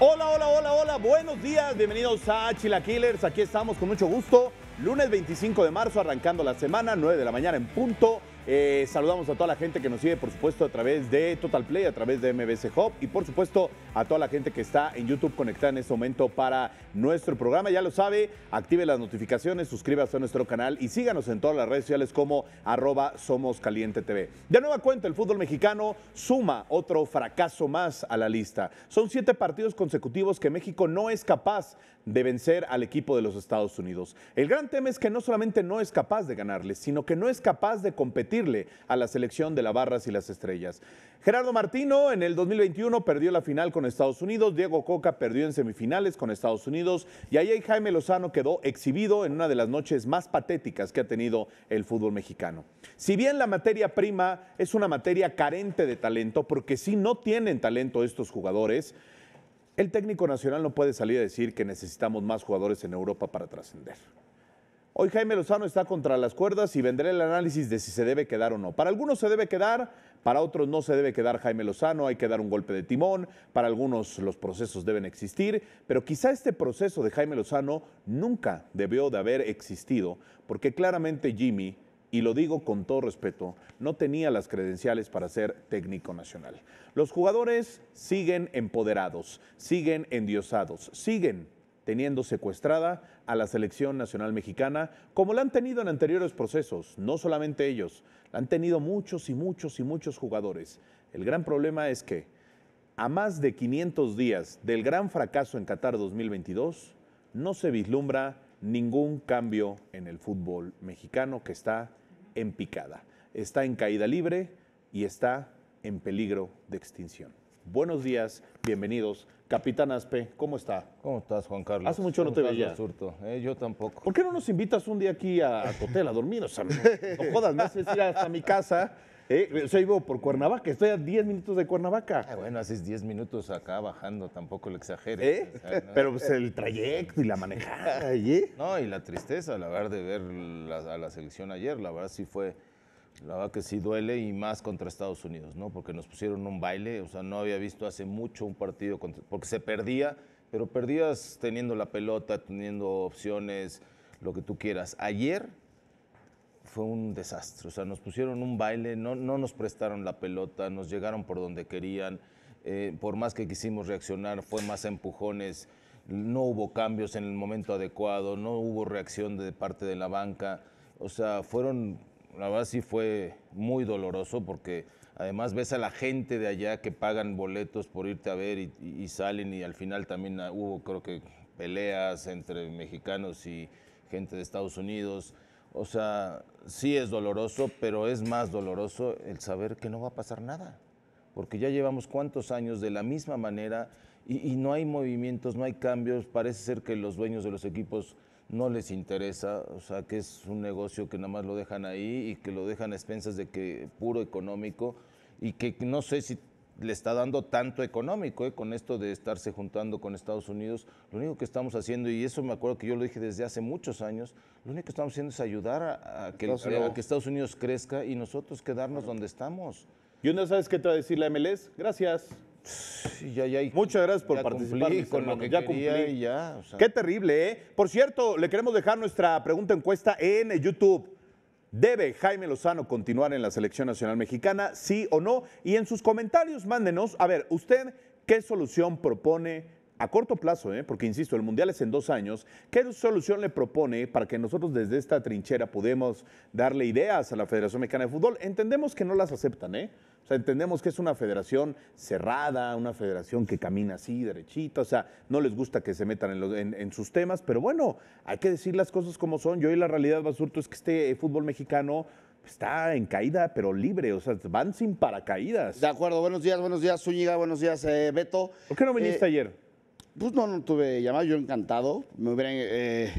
Hola, hola, hola, hola, buenos días, bienvenidos a Killers, aquí estamos con mucho gusto, lunes 25 de marzo, arrancando la semana, 9 de la mañana en punto. Eh, saludamos a toda la gente que nos sigue, por supuesto, a través de Total Play, a través de MBC Hub y, por supuesto, a toda la gente que está en YouTube conectada en este momento para nuestro programa. Ya lo sabe, active las notificaciones, suscríbase a nuestro canal y síganos en todas las redes sociales como arroba Somos Caliente TV. De nueva cuenta, el fútbol mexicano suma otro fracaso más a la lista. Son siete partidos consecutivos que México no es capaz de vencer al equipo de los Estados Unidos. El gran tema es que no solamente no es capaz de ganarle, sino que no es capaz de competirle a la selección de las barras y las estrellas. Gerardo Martino en el 2021 perdió la final con Estados Unidos, Diego Coca perdió en semifinales con Estados Unidos y ahí Jaime Lozano quedó exhibido en una de las noches más patéticas que ha tenido el fútbol mexicano. Si bien la materia prima es una materia carente de talento, porque si no tienen talento estos jugadores, el técnico nacional no puede salir a decir que necesitamos más jugadores en Europa para trascender. Hoy Jaime Lozano está contra las cuerdas y vendré el análisis de si se debe quedar o no. Para algunos se debe quedar, para otros no se debe quedar Jaime Lozano, hay que dar un golpe de timón, para algunos los procesos deben existir, pero quizá este proceso de Jaime Lozano nunca debió de haber existido, porque claramente Jimmy y lo digo con todo respeto, no tenía las credenciales para ser técnico nacional. Los jugadores siguen empoderados, siguen endiosados, siguen teniendo secuestrada a la selección nacional mexicana, como la han tenido en anteriores procesos, no solamente ellos, la han tenido muchos y muchos y muchos jugadores. El gran problema es que a más de 500 días del gran fracaso en Qatar 2022, no se vislumbra ningún cambio en el fútbol mexicano que está en picada, está en caída libre y está en peligro de extinción. Buenos días, bienvenidos. Capitán Aspe, ¿cómo está? ¿Cómo estás, Juan Carlos? Hace mucho no te veía. Eh, yo tampoco. ¿Por qué no nos invitas un día aquí a, a a dormir? no jodas, me haces ir hasta mi casa eh, soy por Cuernavaca, estoy a 10 minutos de Cuernavaca. Ah, bueno, haces 10 minutos acá bajando, tampoco lo exageres. Eh, pero pues, el trayecto y la manejada. allí. No, y la tristeza, la verdad, de ver la, a la selección ayer, la verdad sí fue, la verdad que sí duele y más contra Estados Unidos, ¿no? Porque nos pusieron un baile, o sea, no había visto hace mucho un partido, porque se perdía, pero perdías teniendo la pelota, teniendo opciones, lo que tú quieras. Ayer fue un desastre. O sea, nos pusieron un baile, no, no nos prestaron la pelota, nos llegaron por donde querían. Eh, por más que quisimos reaccionar, fue más empujones, no hubo cambios en el momento adecuado, no hubo reacción de parte de la banca. O sea, fueron, la verdad sí fue muy doloroso porque además ves a la gente de allá que pagan boletos por irte a ver y salen y al final también hubo creo que peleas entre mexicanos y gente de Estados Unidos. O sea, sí es doloroso, pero es más doloroso el saber que no va a pasar nada. Porque ya llevamos cuántos años de la misma manera y, no hay movimientos, no hay cambios. Parece ser que los dueños de los equipos no les interesa, o sea, que es un negocio que nada más lo dejan ahí y que lo dejan a expensas de que puro económico y que no sé si le está dando tanto económico eh, con esto de estarse juntando con Estados Unidos. Lo único que estamos haciendo, y eso me acuerdo que yo lo dije desde hace muchos años, lo único que estamos haciendo es ayudar a, que, Estados Unidos crezca y nosotros quedarnos donde estamos. ¿Y una sabes qué te va a decir la MLS? Gracias. Muchas gracias por participar. con lo que ya cumplí. ya, Qué terrible, ¿eh? Por cierto, le queremos dejar nuestra pregunta encuesta en YouTube. ¿Debe Jaime Lozano continuar en la selección nacional mexicana? ¿Sí o no? Y en sus comentarios mándenos, a ver, usted, ¿qué solución propone a corto plazo, ¿eh? porque insisto, el Mundial es en dos años, ¿qué solución le propone para que nosotros desde esta trinchera podemos darle ideas a la Federación Mexicana de Fútbol? Entendemos que no las aceptan, ¿eh? O sea, entendemos que es una federación cerrada, una federación que camina así, derechita, o sea, no les gusta que se metan en, sus temas, pero bueno, hay que decir las cosas como son. Yo y la realidad, Basurto, es que este eh, fútbol mexicano está en caída, pero libre, o sea, van sin paracaídas. De acuerdo, buenos días, buenos días, Zúñiga, buenos días, eh, Beto. ¿Por qué no viniste eh, ayer? Pues no, no tuve llamado, yo encantado. Me hubieran. Eh,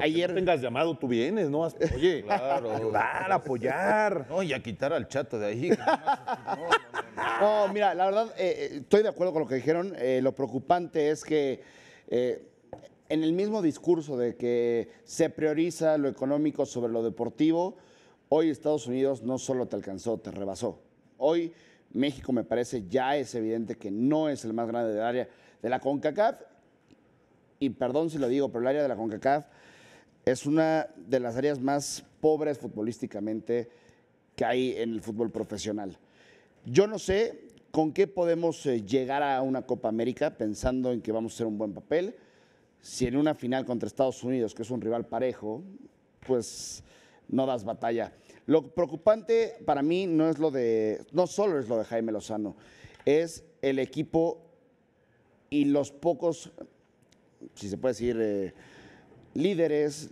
ayer. no tengas llamado, tú vienes, ¿no? Oye, claro. ayudar, apoyar. No, y a quitar al chato de ahí. no, mira, la verdad, eh, eh, estoy de acuerdo con lo que dijeron. lo preocupante es que en el mismo discurso de que se prioriza lo económico sobre lo deportivo, hoy Estados Unidos no solo te alcanzó, te rebasó. Hoy México, me parece, ya es evidente que no es el más grande del área de la CONCACAF, y perdón si lo digo, pero el área de la CONCACAF es una de las áreas más pobres futbolísticamente que hay en el fútbol profesional. Yo no sé con qué podemos eh, llegar a una Copa América pensando en que vamos a hacer un buen papel. Si en una final contra Estados Unidos, que es un rival parejo, pues no das batalla. Lo preocupante para mí no es lo de, no solo es lo de Jaime Lozano, es el equipo y los pocos, si se puede decir, eh, líderes,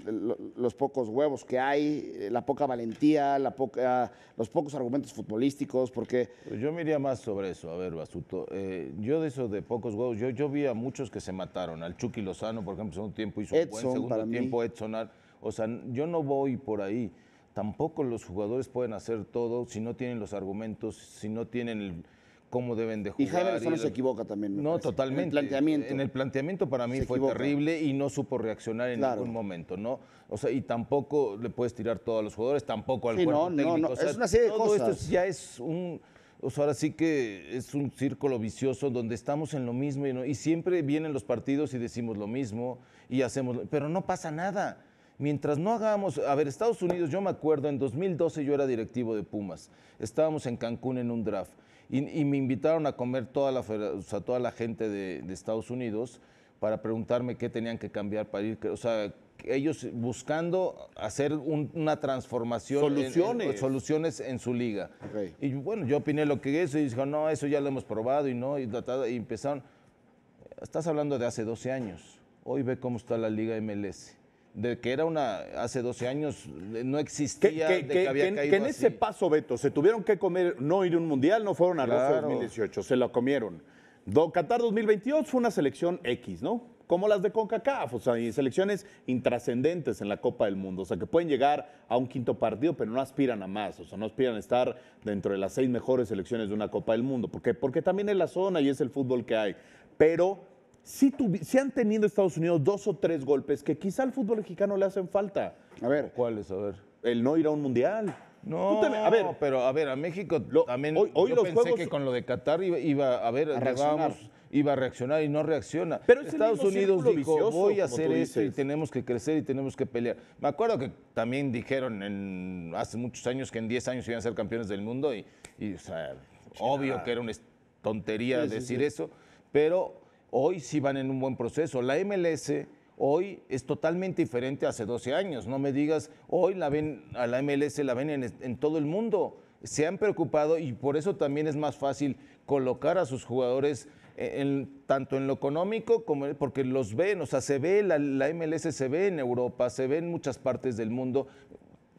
los pocos huevos que hay, eh, la poca valentía, la poca, los pocos argumentos futbolísticos, porque... Pues yo miraría más sobre eso, a ver, Basuto. Eh, yo de eso de pocos huevos, yo, yo vi a muchos que se mataron. Al Chucky Lozano, por ejemplo, un tiempo hizo un buen segundo tiempo, Edsonar O sea, yo no voy por ahí. Tampoco los jugadores pueden hacer todo si no tienen los argumentos, si no tienen el cómo deben de jugar. Y Jaime se equivoca también. No, totalmente. En el planteamiento. En el planteamiento para mí fue terrible y no supo reaccionar en ningún momento, ¿no? O sea, y tampoco le puedes tirar todo a los jugadores, tampoco al juego. no, técnico. No, no. es una serie de todo esto ya es un... O sea, ahora sí que es un círculo vicioso donde estamos en lo mismo y, y siempre vienen los partidos y decimos lo mismo y hacemos, pero no pasa nada mientras no hagamos, a ver, Estados Unidos, yo me acuerdo, en 2012 yo era directivo de Pumas, estábamos en Cancún en un draft. Y, me invitaron a comer toda la, toda la gente de, Estados Unidos para preguntarme qué tenían que cambiar para ir, o sea, ellos buscando hacer una transformación. Soluciones. En, soluciones en su liga. Y bueno, yo opiné lo que es y dijo, no, eso ya lo hemos probado y no, y, y empezaron, estás hablando de hace 12 años, hoy ve cómo está la liga MLS de que era una, hace 12 años no existía, que, de que, había caído en, ese paso, Beto, se tuvieron que comer, no ir a un mundial, no fueron a claro. 2018, se lo comieron. Do, Qatar 2022 fue una selección X, ¿no? Como las de CONCACAF, o sea, y selecciones intrascendentes en la Copa del Mundo, o sea, que pueden llegar a un quinto partido, pero no aspiran a más, o sea, no aspiran a estar dentro de las seis mejores selecciones de una Copa del Mundo, ¿Por porque también es la zona y es el fútbol que hay, pero si han tenido Estados Unidos dos o tres golpes que quizá al fútbol mexicano le hacen falta. A ver. ¿Cuáles? A ver. El no ir a un mundial. No, pero a ver, a México también hoy, pensé que con lo de Qatar iba, a ver, reaccionar. iba a reaccionar y no reacciona. Pero Estados Unidos dijo, voy a hacer eso y tenemos que crecer y tenemos que pelear. Me acuerdo que también dijeron en, hace muchos años que en 10 años iban a ser campeones del mundo y, obvio que era una tontería decir eso, pero hoy sí van en un buen proceso. La MLS hoy es totalmente diferente a hace 12 años. No me digas, hoy la ven, a la MLS la ven en, todo el mundo. Se han preocupado y por eso también es más fácil colocar a sus jugadores eh, en, tanto en lo económico como porque los ven, o sea, se ve, la, la MLS se ve en Europa, se ve en muchas partes del mundo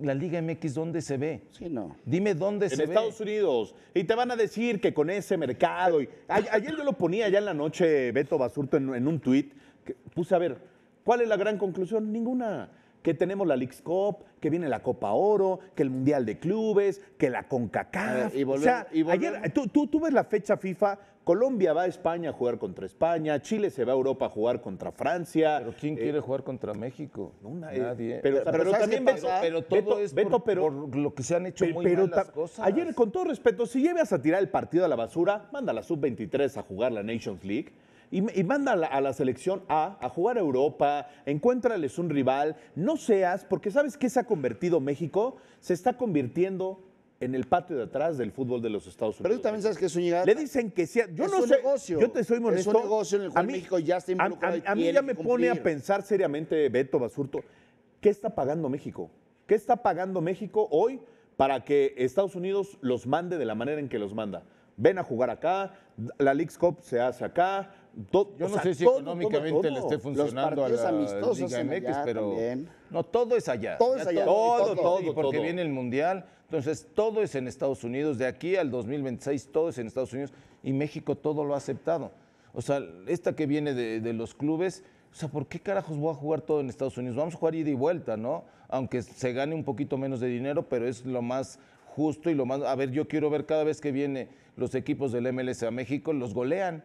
la Liga MX dónde se ve. Sí, no. Dime dónde se ve. En Estados Unidos. Y te van a decir que con ese mercado. Y... ayer yo lo ponía ya en la noche, Beto Basurto, en, un tuit. puse a ver, ¿cuál es la gran conclusión? Ninguna que tenemos la Leagues Cup, que viene la Copa Oro, que el Mundial de Clubes, que la CONCACAF. ayer, tú, tú, ves la fecha FIFA, Colombia va a España a jugar contra España, Chile se va a Europa a jugar contra Francia. Pero ¿quién eh, quiere jugar contra México? Eh, Nadie. Pero, pero, también pero todo es por, lo que se han hecho muy cosas. Ayer, con todo respeto, si llevas a tirar el partido a la basura, manda la Sub-23 a jugar la Nations League y, manda a la, selección A a jugar a Europa, encuéntrales un rival, no seas, porque ¿sabes qué se ha convertido México? Se está convirtiendo en el patio de atrás del fútbol de los Estados Unidos. Pero tú también sabes que es un llegada. Le dicen que sea. Yo es no un negocio. Yo te soy molesto. Es un negocio en el cual México ya está involucrado. A, mí ya me pone a pensar seriamente, Beto Basurto, ¿qué está pagando México? ¿Qué está pagando México hoy para que Estados Unidos los mande de la manera en que los manda? Ven a jugar acá, la League Cup se hace acá, yo no sé si económicamente le esté funcionando a la pero no todo es allá. Todo Todo, todo, porque viene el mundial. Entonces todo es en Estados Unidos. De aquí al 2026 todo es en Estados Unidos y México todo lo ha aceptado. O sea, esta que viene de, los clubes, o sea, ¿por qué carajos voy a jugar todo en Estados Unidos? Vamos a jugar ida y vuelta, ¿no? Aunque se gane un poquito menos de dinero, pero es lo más justo y lo más. A ver, yo quiero ver cada vez que viene los equipos del MLS a México los golean.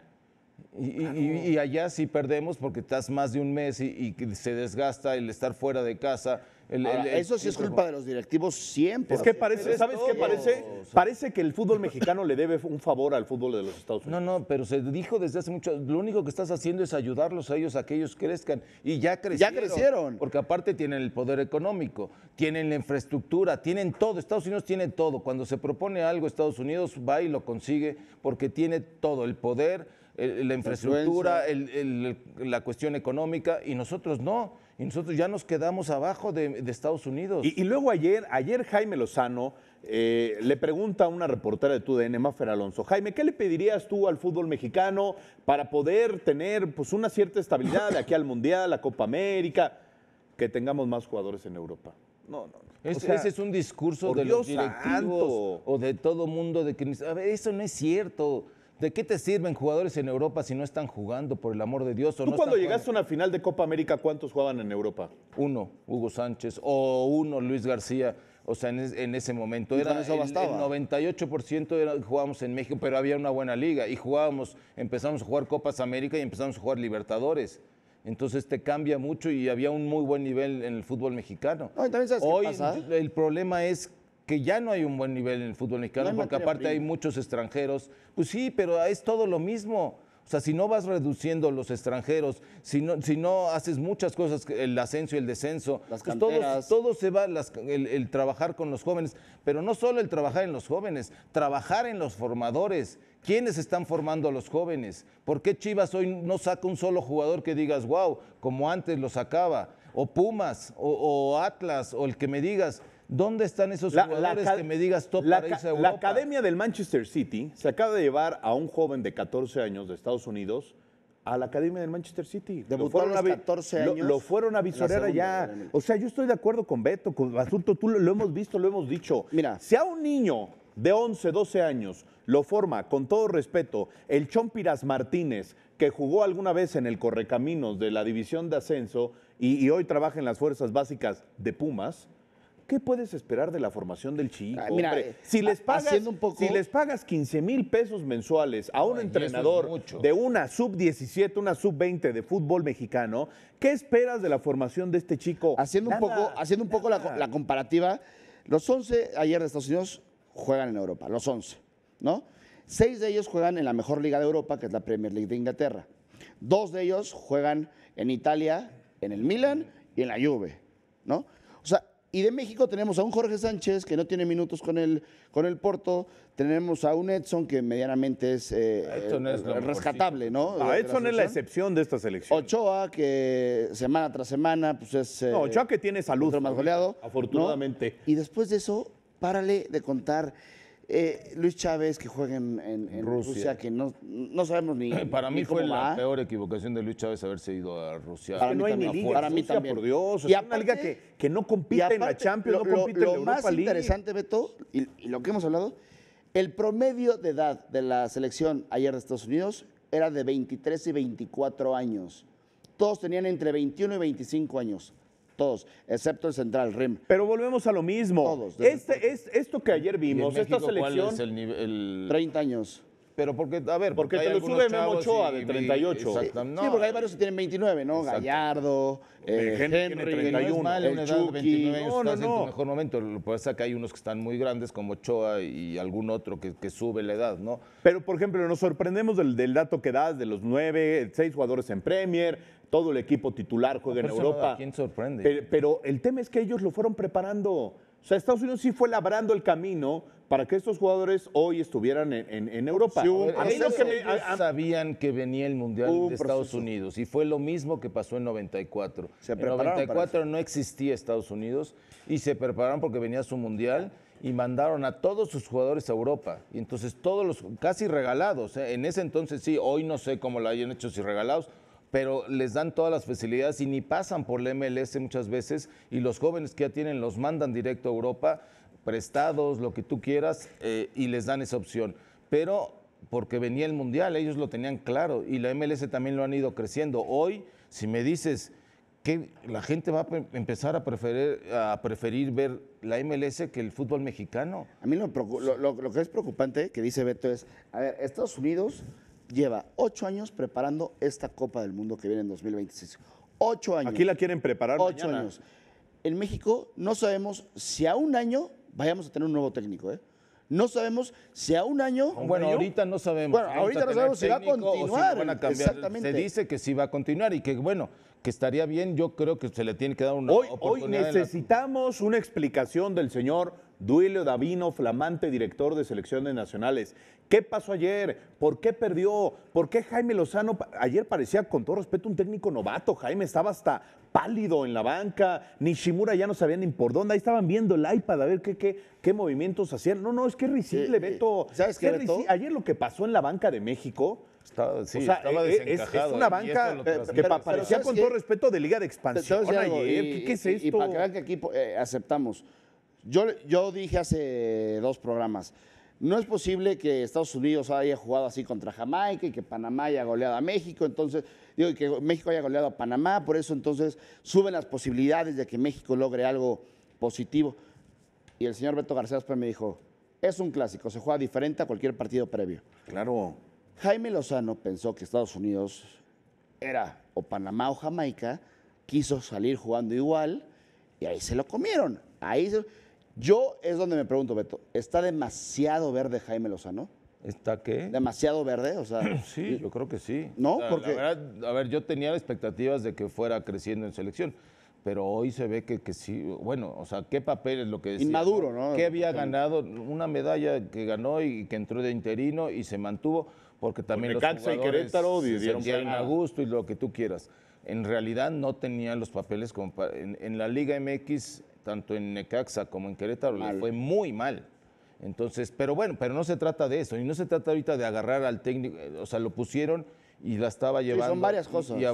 Y, allá sí perdemos porque estás más de un mes y, se desgasta el estar fuera de casa. eso sí es culpa de los directivos siempre. Es que parece, ¿sabes qué parece? Parece que el fútbol mexicano le debe un favor al fútbol de los Estados Unidos. No, no, pero se dijo desde hace mucho, lo único que estás haciendo es ayudarlos a ellos a que ellos crezcan. Y ya crecieron. Ya crecieron. Porque aparte tienen el poder económico, tienen la infraestructura, tienen todo. Estados Unidos tiene todo. Cuando se propone algo, Estados Unidos va y lo consigue porque tiene todo, el poder la infraestructura, la cuestión económica, y nosotros no. Y nosotros ya nos quedamos abajo de, Estados Unidos. Y, luego ayer, ayer Jaime Lozano eh, le pregunta a una reportera de TUDN, Mafer Alonso, Jaime, ¿qué le pedirías tú al fútbol mexicano para poder tener pues, una cierta estabilidad aquí al Mundial, a Copa América? Que tengamos más jugadores en Europa. No, no. ese es un discurso de los directivos o de todo mundo de que eso no es cierto. ¿De qué te sirven jugadores en Europa si no están jugando, por el amor de Dios? O ¿Tú cuando llegaste a una final de Copa América, cuántos jugaban en Europa? Uno, Hugo Sánchez, o uno, Luis García. O sea, en, ese momento era eso el, el, 98% jugábamos en México, pero había una buena liga y jugábamos, empezamos a jugar Copas América y empezamos a jugar Libertadores. Entonces te cambia mucho y había un muy buen nivel en el fútbol mexicano. Hoy el problema es que ya no hay un buen nivel en el fútbol mexicano, porque aparte hay muchos extranjeros. Pues sí, pero es todo lo mismo. O sea, si no vas reduciendo los extranjeros, si no, haces muchas cosas, el ascenso y el descenso, las pues todo, se va, el, trabajar con los jóvenes, pero no solo el trabajar en los jóvenes, trabajar en los formadores. ¿Quiénes están formando a los jóvenes? ¿Por qué Chivas hoy no saca un solo jugador que digas, wow, como antes lo sacaba? O Pumas, o Atlas, o el que me digas, ¿Dónde están esos jugadores que me digas top la, para Europa? La academia del Manchester City se acaba de llevar a un joven de 14 años de Estados Unidos a la academia del Manchester City. Lo fueron, a, 14 años, O sea, yo estoy de acuerdo con Beto, con asunto tú lo, hemos visto, lo hemos dicho. Mira, si a un niño de 11, 12 años lo forma, con todo respeto, el Chompiras Martínez, que jugó alguna vez en el Correcaminos de la División de Ascenso y hoy trabaja en las fuerzas básicas de Pumas, ¿Qué puedes esperar de la formación del chico? si, les pagas, 15 mil pesos mensuales a un entrenador de una sub-17, una sub-20 de fútbol mexicano, ¿qué esperas de la formación de este chico? Haciendo un poco, haciendo un poco la, la, comparativa, los 11 ayer de Estados Unidos juegan en Europa, los 11, ¿no? Seis de ellos juegan en la mejor liga de Europa, que es la Premier League de Inglaterra. Dos de ellos juegan en Italia, en el Milan y en la Juve, ¿no? O sea, y de México tenemos a un Jorge Sánchez que no tiene minutos con el, con el Porto, tenemos a un Edson que medianamente es, eh, eh, rescatable, ¿no? Edson es la excepción de esta selección. Ochoa que semana tras semana pues es... no, Ochoa eh, que tiene salud. Más goleado, afortunadamente. Y después de eso, párale de contar eh, Luis Chávez, que juega en, Rusia. que no, no sabemos ni. Para mí fue la peor equivocación de Luis Chávez haberse ido a Rusia. Para, mí, no también, Para mí también. Por Dios. Y es que, no compite en la Champions, lo, más interesante, Beto, y lo que hemos hablado, el promedio de edad de la selección ayer de Estados Unidos era de 23 y 24 años. Todos tenían entre 21 y 25 años todos, excepto el central, Rim. Pero volvemos a lo mismo. Todos. Este esto que ayer vimos, esta selección. ¿cuál es el nivel, 30 años. Pero porque, a ver, porque, porque te lo sube Memo Ochoa de 38. Exactamente. Sí, porque hay varios que tienen 29, ¿no? Gallardo, eh, Henry, 31, no el una 29 no, no, en mejor momento. Lo que pasa es que hay unos que están muy grandes como Ochoa y algún otro que, sube la edad, ¿no? Pero, por ejemplo, nos sorprendemos del, del dato que das de los 9, 6 jugadores en Premier, todo el equipo titular juega en Europa. quién sorprende? Pero, el tema es que ellos lo fueron preparando. O sea, Estados Unidos sí fue labrando el camino para que estos jugadores hoy estuvieran en, Europa. Sí, que sabían que venía el Mundial de Estados Unidos y fue lo mismo que pasó en 94. en 94 no existía Estados Unidos y se prepararon porque venía su Mundial y mandaron a todos sus jugadores a Europa. Y entonces todos los, casi regalados, ¿eh? en ese entonces sí, hoy no sé cómo lo hayan hecho, si regalados, pero les dan todas las facilidades y ni pasan por la MLS muchas veces y los jóvenes que ya tienen los mandan directo a Europa, prestados, lo que tú quieras, eh, y les dan esa opción. Pero porque venía el Mundial, ellos lo tenían claro y la MLS también lo han ido creciendo. Hoy, si me dices que la gente va a empezar a preferir, a preferir ver la MLS que el fútbol mexicano. A mí lo, lo que es preocupante que dice Beto es, a ver, Estados Unidos lleva ocho años preparando esta Copa del Mundo que viene en 2026. Ocho años. Aquí la quieren preparar. Ocho años. En México no sabemos si a un año vayamos a tener un nuevo técnico, ¿eh? No sabemos si a un año. Bueno, ahorita no sabemos. Bueno, ahorita no sabemos si va a continuar. Exactamente. Se dice que sí va a continuar y que, bueno, que estaría bien. Yo creo que se le tiene que dar una. Hoy, hoy necesitamos una explicación del señor duelo Davino, flamante director de selecciones nacionales. ¿Qué pasó ayer? ¿Por qué perdió? ¿Por qué Jaime Lozano? Ayer parecía, con todo respeto, un técnico novato. Jaime estaba hasta pálido en la banca. Nishimura ya no sabía ni por dónde. Ahí estaban viendo el iPad a ver qué, qué, movimientos hacían. No, no, es que es risible, eh, eh, Beto. Ayer lo que pasó en la banca de México. Eh, es, una banca que parecía con todo respeto de liga de expansión ayer. ¿Qué, es esto? para que aquí aceptamos yo, dije hace dos programas, no es posible que Estados Unidos haya jugado así contra Jamaica y que Panamá haya goleado a México, entonces, digo, que México haya goleado a Panamá, por eso entonces suben las posibilidades de que México logre algo positivo. Y el señor Beto García después me dijo, es un clásico, se juega diferente a cualquier partido previo. Claro. Jaime Lozano pensó que Estados Unidos era o Panamá o Jamaica, quiso salir jugando igual y ahí se lo comieron. Ahí se yo es donde me pregunto, Beto, ¿está demasiado verde Jaime Lozano? ¿Está qué? ¿Demasiado verde? O sea, sí, yo creo que sí. ¿No? Porque... a ver, yo tenía expectativas de que fuera creciendo en selección, pero hoy se ve que, que sí, bueno, o sea, qué papel es lo que decía. Inmaduro, ¿no? ¿Qué había ganado? Una medalla que ganó y que entró de interino y se mantuvo, porque también los Querétaro a gusto y lo que tú quieras. En realidad no tenía los papeles como en la Liga MX tanto en Necaxa como en Querétaro le fue muy mal. Entonces, pero bueno, pero no se trata de eso, y no se trata ahorita de agarrar al técnico, eh, o sea, lo pusieron y la estaba llevando. son varias cosas. Y,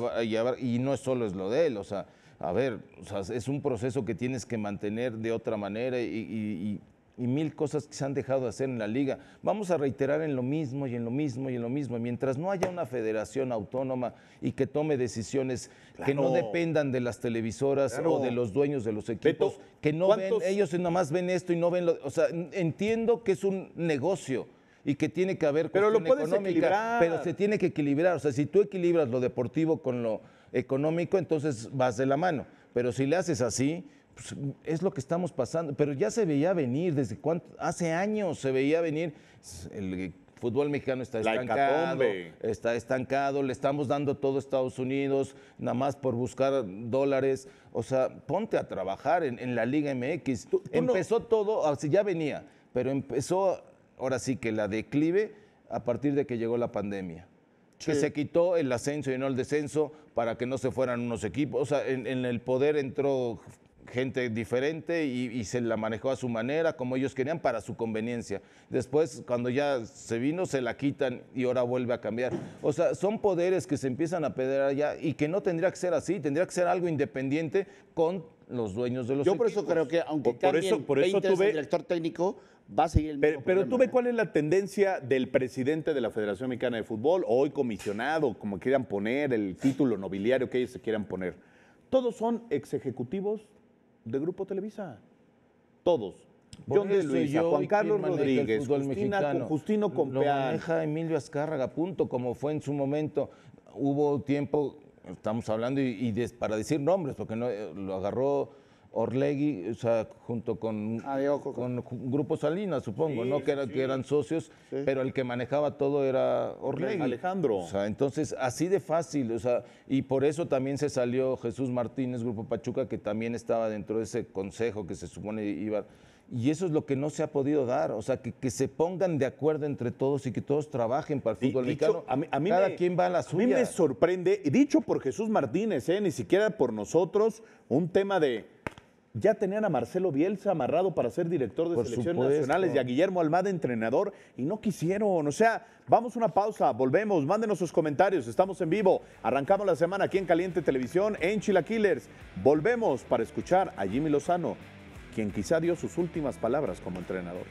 y, y, no es solo es lo de él, o sea, a ver, o sea, es un proceso que tienes que mantener de otra manera y y mil cosas que se han dejado de hacer en la liga. Vamos a reiterar en lo mismo y en lo mismo y en lo mismo. Mientras no haya una federación autónoma y que tome decisiones que no dependan de las televisoras o de los dueños de los equipos, que no ven, ellos más ven esto y no ven lo. O sea, entiendo que es un negocio y que tiene que haber pero lo puedes equilibrar. pero se tiene que equilibrar. O sea, si tú equilibras lo deportivo con lo económico, entonces vas de la mano. Pero si le haces así, pues, es lo que estamos pasando, pero ya se veía venir, desde cuánto, hace años se veía venir el fútbol mexicano está estancado, está estancado, le estamos dando todo a Estados Unidos, nada más por buscar dólares. O sea, ponte a trabajar en, la Liga MX. empezó todo, ah, ya venía, pero empezó ahora sí que la declive a partir de que llegó la pandemia. Que se quitó el ascenso y no el descenso para que no se fueran unos equipos. O sea, en el poder entró gente diferente y, se la manejó a su manera, como ellos querían, para su conveniencia. Después, cuando ya se vino, se la quitan y ahora vuelve a cambiar. O sea, son poderes que se empiezan a perder allá y que no tendría que ser así, tendría que ser algo independiente con los dueños de los Yo por eso creo que aunque por, eso, por eso el director técnico, va a seguir el mismo Pero, tú ve cuál es la tendencia del presidente de la Federación Mexicana de Fútbol, hoy comisionado, como quieran poner, el título nobiliario que ellos se quieran poner. Todos son ex ejecutivos de Grupo Televisa. Todos. John de Luisa, yo, Juan Carlos Rodríguez, Justina, Justino Compeán. Lo Emilio Azcárraga, punto, como fue en su momento. Hubo tiempo, estamos hablando, y, y para decir nombres, porque no, eh, lo agarró Orlegui, o sea, junto con, ah, con Grupo Salinas, supongo, ¿no? Que, que, eran socios, pero el que manejaba todo era Orlegi, Alejandro. O sea, entonces, así de fácil, o sea, y por eso también se salió Jesús Martínez, Grupo Pachuca, que también estaba dentro de ese consejo que se supone iba. Y eso es lo que no se ha podido dar, o sea, que, se pongan de acuerdo entre todos y que todos trabajen para el fútbol mexicano. mí, Cada quien va a la suya. A mí me sorprende, dicho por Jesús Martínez, ¿eh? ni siquiera por nosotros, un tema de ya tenían a Marcelo Bielsa amarrado para ser director de selecciones nacionales y a Guillermo Almada entrenador y no quisieron. O sea, vamos una pausa, volvemos, mándenos sus comentarios, estamos en vivo, arrancamos la semana aquí en Caliente Televisión, en Chilaquilers. Volvemos para escuchar a Jimmy Lozano, quien quizá dio sus últimas palabras como entrenador.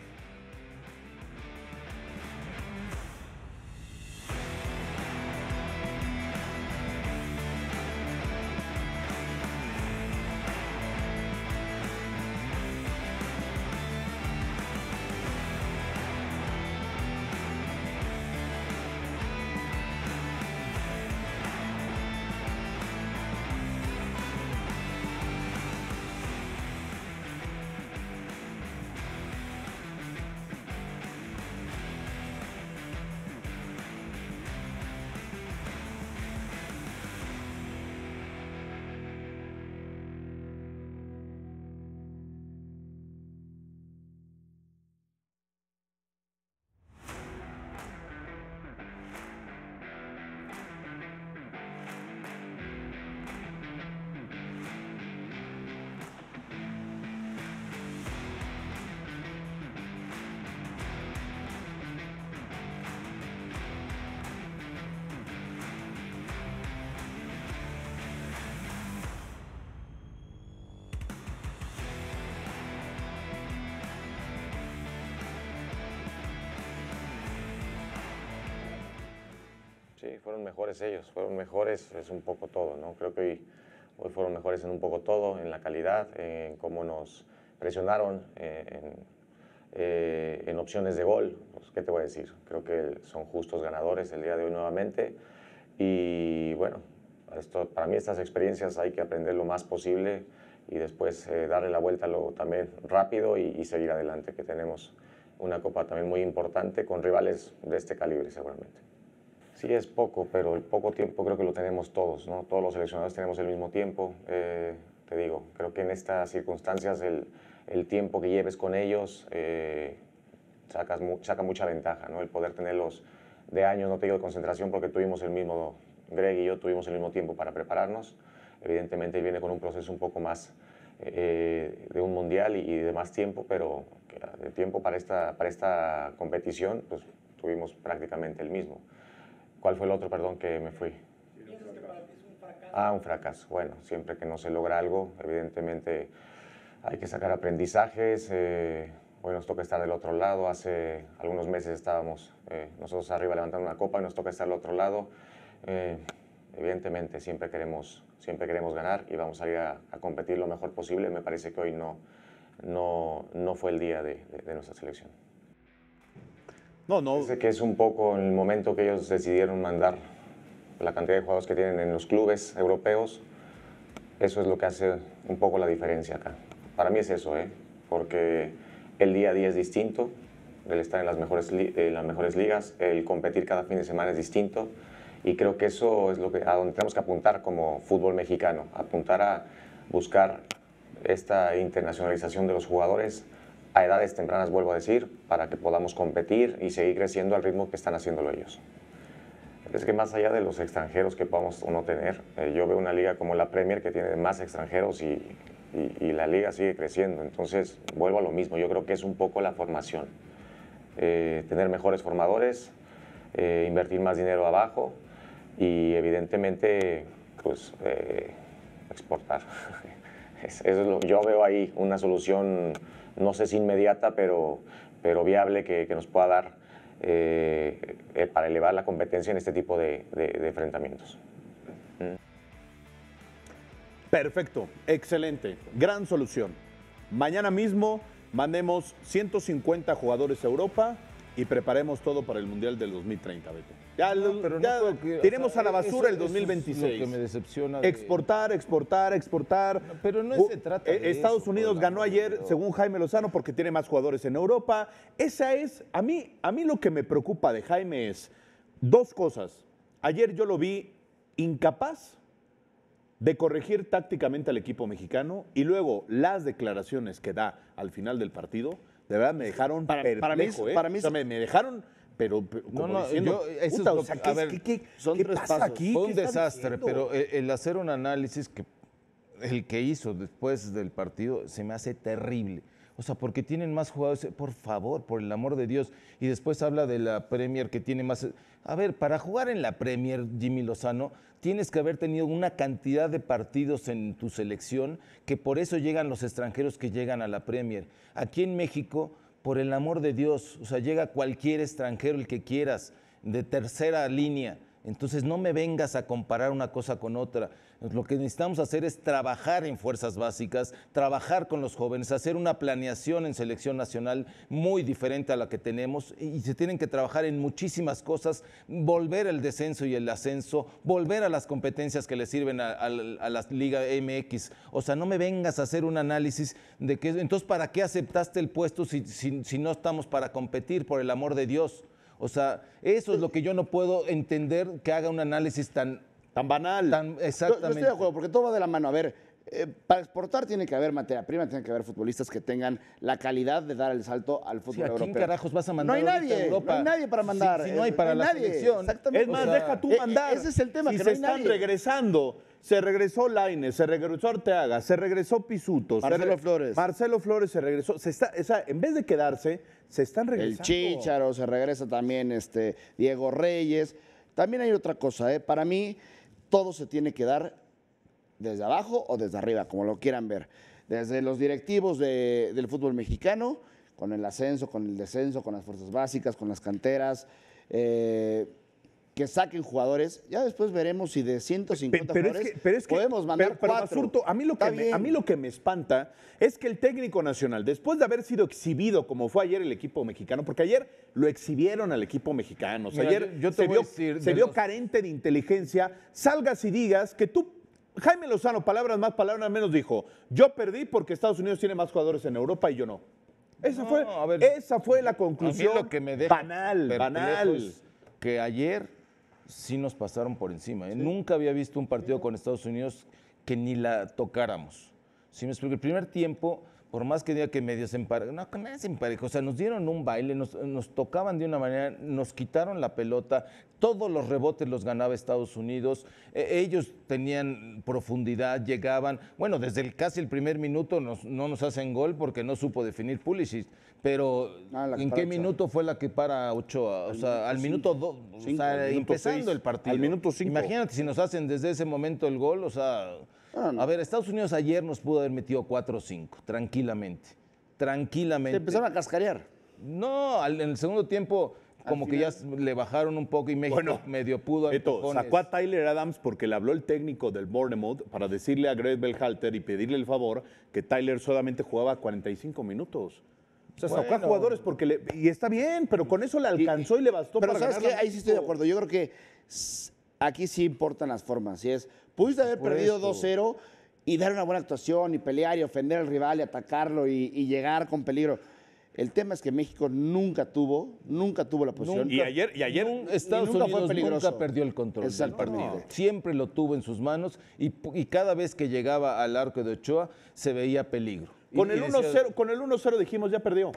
Sí, fueron mejores ellos, fueron mejores, es un poco todo, ¿no? Creo que hoy, fueron mejores en un poco todo, en la calidad, en cómo nos presionaron, eh, eh, en, opciones de gol, pues, ¿qué te voy a decir? Creo que son justos ganadores el día de hoy nuevamente y bueno, esto, para mí estas experiencias hay que aprender lo más posible y después eh, darle la vuelta lo, también rápido y, seguir adelante, que tenemos una copa también muy importante con rivales de este calibre seguramente. Sí, es poco, pero el poco tiempo creo que lo tenemos todos, ¿no? Todos los seleccionados tenemos el mismo tiempo. Eh, te digo, creo que en estas circunstancias el, tiempo que lleves con ellos eh, saca mucha ventaja, ¿no? El poder tenerlos de años, no te digo de concentración, porque tuvimos el mismo, Greg y yo tuvimos el mismo tiempo para prepararnos. Evidentemente viene con un proceso un poco más eh, de un mundial y, de más tiempo, pero el tiempo para esta, para esta competición, pues tuvimos prácticamente el mismo. ¿Cuál fue el otro, perdón, que me fui? Ah, un fracaso. Bueno, siempre que no se logra algo, evidentemente hay que sacar aprendizajes. Eh, hoy nos toca estar del otro lado. Hace algunos meses estábamos eh, nosotros arriba levantando una copa y nos toca estar del otro lado. Eh, evidentemente siempre queremos, siempre queremos ganar y vamos a ir a, competir lo mejor posible. Me parece que hoy no, no, fue el día de nuestra selección. No, no. Dice que es un poco el momento que ellos decidieron mandar la cantidad de jugadores que tienen en los clubes europeos. Eso es lo que hace un poco la diferencia acá. Para mí es eso, ¿eh? porque el día a día es distinto, el estar en las mejores, las mejores ligas, el competir cada fin de semana es distinto y creo que eso es lo que, a donde tenemos que apuntar como fútbol mexicano, apuntar a buscar esta internacionalización de los jugadores, a edades tempranas, vuelvo a decir, para que podamos competir y seguir creciendo al ritmo que están haciéndolo ellos. Es que más allá de los extranjeros que podamos o no tener, eh, yo veo una liga como la Premier que tiene más extranjeros y, la liga sigue creciendo. Entonces, vuelvo a lo mismo, yo creo que es un poco la formación. Eh, tener mejores formadores, eh, invertir más dinero abajo y evidentemente, pues, exportar. es lo, yo veo ahí una solución no sé si inmediata, pero, pero viable que, nos pueda dar eh, eh, para elevar la competencia en este tipo de, de enfrentamientos. Mm. Perfecto, excelente, gran solución. Mañana mismo mandemos 150 jugadores a Europa y preparemos todo para el Mundial del 2030, Beto. Ya, a la basura el 2026. me decepciona. Exportar, exportar, exportar. pero no se trata eh, de Estados Unidos ganó ayer, según Jaime Lozano, porque tiene más jugadores en Europa. Esa es, a mí, a mí lo que me preocupa de Jaime es dos cosas. Ayer yo lo vi incapaz de corregir tácticamente al equipo mexicano y luego las declaraciones que da al final del partido de verdad me dejaron para, perplejo, para mí, ¿eh? para mí me, dejaron, pero, no, eso ¿qué, pasa aquí? Fue un desastre, pero eh, el hacer un análisis que el que hizo después del partido se me hace terrible. O sea, porque tienen más jugadores, por favor, por el amor de Dios. Y después habla de la Premier que tiene más... A ver, para jugar en la Premier, Jimmy Lozano, tienes que haber tenido una cantidad de partidos en tu selección, que por eso llegan los extranjeros que llegan a la Premier. Aquí en México, por el amor de Dios, o sea, llega cualquier extranjero, el que quieras, de tercera línea. Entonces no me vengas a comparar una cosa con otra. Lo que necesitamos hacer es trabajar en fuerzas básicas, trabajar con los jóvenes, hacer una planeación en selección nacional muy diferente a la que tenemos y se tienen que trabajar en muchísimas cosas, volver al descenso y el ascenso, volver a las competencias que le sirven a, la Liga MX. O sea, no me vengas a hacer un análisis de que, entonces, ¿para qué aceptaste el puesto si no estamos para competir, por el amor de Dios? O sea, eso es lo que yo no puedo entender que haga un análisis tan tan banal. Tan, exactamente. No estoy de acuerdo, porque todo va de la mano. A ver, eh, para exportar tiene que haber materia prima, tiene que haber futbolistas que tengan la calidad de dar el salto al fútbol europeo. quién carajos vas a mandar? No hay nadie, no hay nadie para mandar. Si, no hay eh, para la nadie, selección. Exactamente. Es más, deja tú eh, mandar. ese es el tema. que se no hay están regresando. Se regresó Laine, se regresó Orteaga, se regresó Pisuto. Marcelo Flores. Marcelo Flores se regresó. Se está, en vez de quedarse, se están regresando. El Chícharo, se regresa también este, Diego Reyes. También hay otra cosa, ¿eh? Para mí, todo se tiene que dar desde abajo o desde arriba, como lo quieran ver. Desde los directivos del fútbol mexicano, con el ascenso, con el descenso, con las fuerzas básicas, con las canteras. Eh, que saquen jugadores. Ya después veremos si de 150 pero pero es que, podemos mandar pero, a, mí lo que me, a mí lo que me espanta es que el técnico nacional, después de haber sido exhibido como fue ayer el equipo mexicano, porque ayer lo exhibieron al equipo mexicano, ayer se, vio, carente de inteligencia, salgas y digas que tú Jaime Lozano, palabras más, palabras menos, dijo, yo perdí porque Estados Unidos tiene más jugadores en Europa y yo no. Esa, fue, esa fue la conclusión que me banal, banal. Que ayer si nos pasaron por encima. ¿eh? Nunca había visto un partido con Estados Unidos que ni la tocáramos. ¿Sí me el primer tiempo por más que diga que medio se no, o sea, nos dieron un baile, nos, tocaban de una manera, nos quitaron la pelota, todos los rebotes los ganaba Estados Unidos, e, ellos tenían profundidad, llegaban, bueno, desde casi el primer minuto no nos hacen gol porque no supo definir Pulisic, pero ah, ¿en qué minuto fue la que para Ochoa? O sea, al minuto 2, o sea, empezando el partido. Al minuto 5. Imagínate si nos hacen desde ese momento el gol, o sea... A ver, Estados Unidos ayer nos pudo haber metido 4 o 5, tranquilamente. Tranquilamente. Se empezaron a cascarear. No, en el segundo tiempo como que ya le bajaron un poco y México medio pudo. sacó a este. Tyler Adams porque le habló el técnico del Bournemouth para decirle a Greg Belhalter y pedirle el favor que Tyler solamente jugaba 45 minutos. O sea, sacó a jugadores porque le. Y está bien, pero con eso le alcanzó y, le bastó pero ¿sabes qué? Ahí sí estoy de acuerdo. Yo creo que aquí sí importan las formas. y es Pudiste haber perdido 2-0 y dar una buena actuación y pelear y ofender al rival y atacarlo y, llegar con peligro. El tema es que México nunca tuvo, nunca tuvo la posición. y ayer, y ayer Estados Unidos nunca perdió el control. del partido. Siempre lo tuvo en sus manos y, cada vez que llegaba al arco de Ochoa se veía peligro. Con el 1-0 dijimos ya perdió.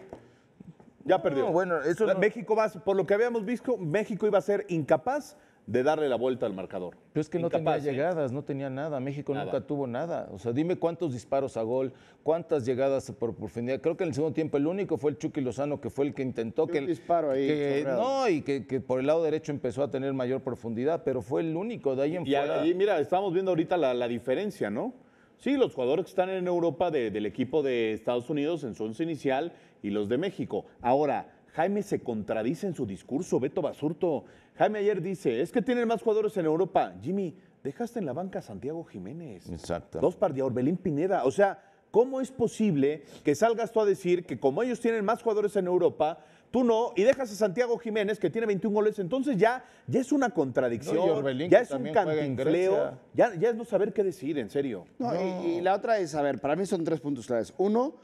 Ya perdió. bueno, eso México va, por lo que habíamos visto, México iba a ser incapaz de darle la vuelta al marcador. Pero es que no tenía ¿eh? llegadas, no tenía nada. México nunca tuvo nada. O sea, dime cuántos disparos a gol, cuántas llegadas por profundidad. Creo que en el segundo tiempo el único fue el Chucky Lozano, que fue el que intentó que. Un disparo ahí. no, y que, por el lado derecho empezó a tener mayor profundidad, pero fue el único. De ahí en fuera. Y mira, estamos viendo ahorita la, diferencia, ¿no? Sí, los jugadores que están en Europa del equipo de Estados Unidos en su once inicial y los de México. Ahora, Jaime se contradice en su discurso, Beto Basurto. Jaime ayer dice, es que tienen más jugadores en Europa. Jimmy, dejaste en la banca a Santiago Jiménez. Exacto. Dos de Orbelín Pineda. O sea, ¿cómo es posible que salgas tú a decir que como ellos tienen más jugadores en Europa, tú no, y dejas a Santiago Jiménez, que tiene 21 goles, entonces ya, ya es una contradicción, ya es un cantinfleo, ya, es no saber qué decir, en serio. No, Y, y, la otra es, a ver, para mí son tres puntos claves. Uno,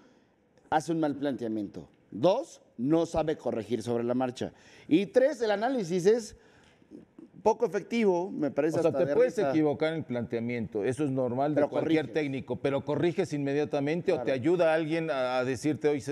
hace un mal planteamiento. Dos, no sabe corregir sobre la marcha. Y tres, el análisis es poco efectivo, me parece. O sea, te puedes equivocar en el planteamiento, eso es normal de cualquier técnico, pero corriges inmediatamente o te ayuda alguien a, decirte, hoy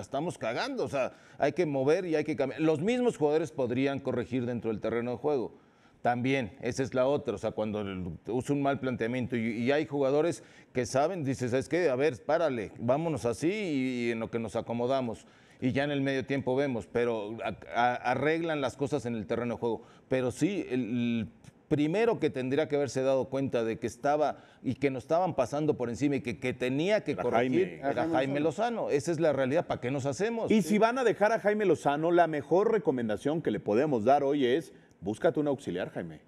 estamos cagando, o sea, hay que mover y hay que cambiar. Los mismos jugadores podrían corregir dentro del terreno de juego también, esa es la otra, o sea, cuando usa un mal planteamiento y, hay jugadores que saben, dices, es que, a ver, párale, vámonos así y, en lo que nos acomodamos. Y ya en el medio tiempo vemos, pero arreglan las cosas en el terreno de juego. Pero sí, el, primero que tendría que haberse dado cuenta de que estaba y que nos estaban pasando por encima y que, tenía que corregir Jaime, era Jaime, Lozano. Esa es la realidad, ¿para qué nos hacemos? Y si van a dejar a Jaime Lozano, la mejor recomendación que le podemos dar hoy es búscate un auxiliar, Jaime.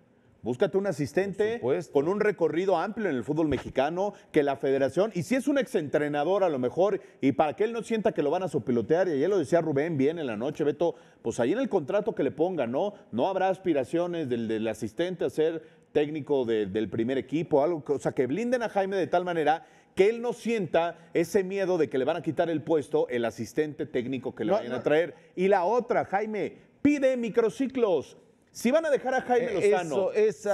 Búscate un asistente con un recorrido amplio en el fútbol mexicano, que la federación, y si es un exentrenador a lo mejor, y para que él no sienta que lo van a sopilotear, y ayer lo decía Rubén bien en la noche, Beto, pues ahí en el contrato que le pongan, ¿no? No habrá aspiraciones del, asistente a ser técnico del primer equipo, algo, o sea, que blinden a Jaime de tal manera que él no sienta ese miedo de que le van a quitar el puesto el asistente técnico que le vayan a traer. Y la otra, Jaime, pide microciclos. Si van a dejar a Jaime eh, Lozano,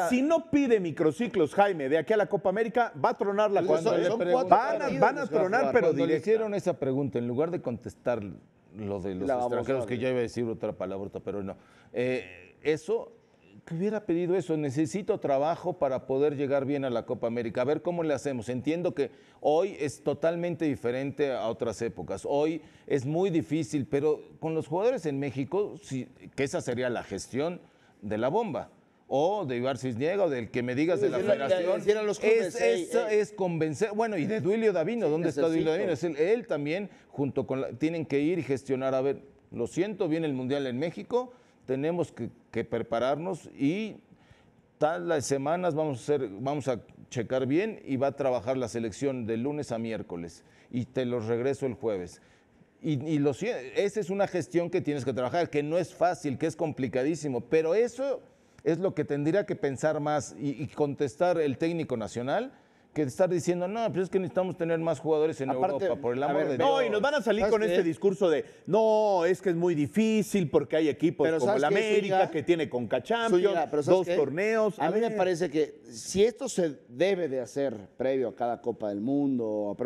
si no pide microciclos Jaime de aquí a la Copa América, va a tronar la pues Copa Van a, van a tronar, pero Cuando le hicieron esa pregunta, en lugar de contestar lo de los extranjeros, que ya iba a decir otra palabra, pero no. Eh, eso que hubiera pedido eso, necesito trabajo para poder llegar bien a la Copa América, a ver cómo le hacemos. Entiendo que hoy es totalmente diferente a otras épocas, hoy es muy difícil, pero con los jugadores en México, que esa sería la gestión, de la bomba o de Ibar Cisniega o del que me digas de la federación. es, convencer, bueno, y de Duilio Davino, ¿dónde está Duilio Davino? Es él, también, junto con, la, tienen que ir y gestionar, a ver, lo siento, viene el Mundial en México, tenemos que, prepararnos y tal las semanas vamos a, vamos a checar bien y va a trabajar la selección de lunes a miércoles y te los regreso el jueves. Y, lo, esa es una gestión que tienes que trabajar, que no es fácil, que es complicadísimo, pero eso es lo que tendría que pensar más y, contestar el técnico nacional que estar diciendo, no, pero pues es que necesitamos tener más jugadores en Europa, por el amor de Dios. No, y nos van a salir con este discurso de, no, es que es muy difícil porque hay equipos como el América que tiene Conca Champions, dos torneos. A, a mí me parece que si esto se debe de hacer previo a cada Copa del Mundo,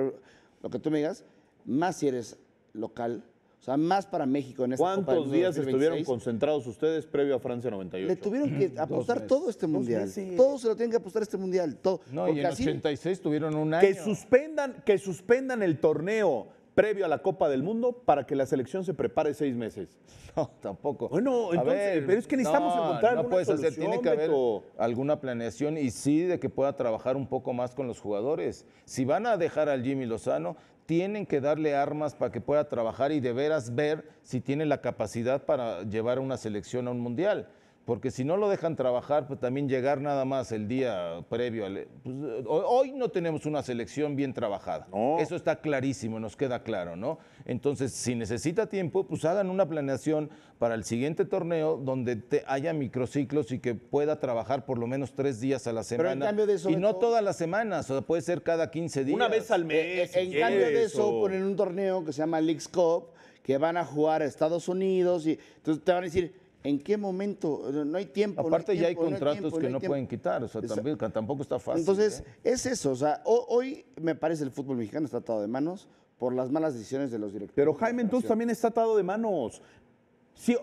lo que tú me digas, más si eres local, o sea, más para México en esta ¿Cuántos días estuvieron concentrados ustedes previo a Francia 98? Le tuvieron que apostar todo este mundial. Sí. Todo se lo tienen que apostar este mundial. Todo. No, y en 86 tuvieron un año. Que suspendan, que suspendan el torneo previo a la Copa del Mundo para que la selección se prepare seis meses. No, tampoco. Bueno, entonces, pero es que necesitamos no, encontrar no puedes solución, hacer, tiene que haber alguna planeación y sí de que pueda trabajar un poco más con los jugadores. Si van a dejar al Jimmy Lozano, tienen que darle armas para que pueda trabajar y de veras ver si tiene la capacidad para llevar una selección a un mundial porque si no lo dejan trabajar, pues también llegar nada más el día previo. Al, pues, hoy no tenemos una selección bien trabajada. Eso está clarísimo, nos queda claro, ¿no? Entonces, si necesita tiempo, pues hagan una planeación para el siguiente torneo donde te haya microciclos y que pueda trabajar por lo menos tres días a la semana. y no todas las semanas, puede ser cada 15 días. Una vez al eh, mes. Eh, en cambio de eso, ponen un torneo que se llama League's Cup, que van a jugar a Estados Unidos y entonces te van a decir ¿En qué momento? No hay tiempo. Aparte ya hay contratos que no, pueden quitar, o sea, tampoco está fácil. Entonces, ¿eh? es eso, o sea, hoy me parece el fútbol mexicano está atado de manos por las malas decisiones de los directores. Pero Jaime entonces también está atado de manos. Si,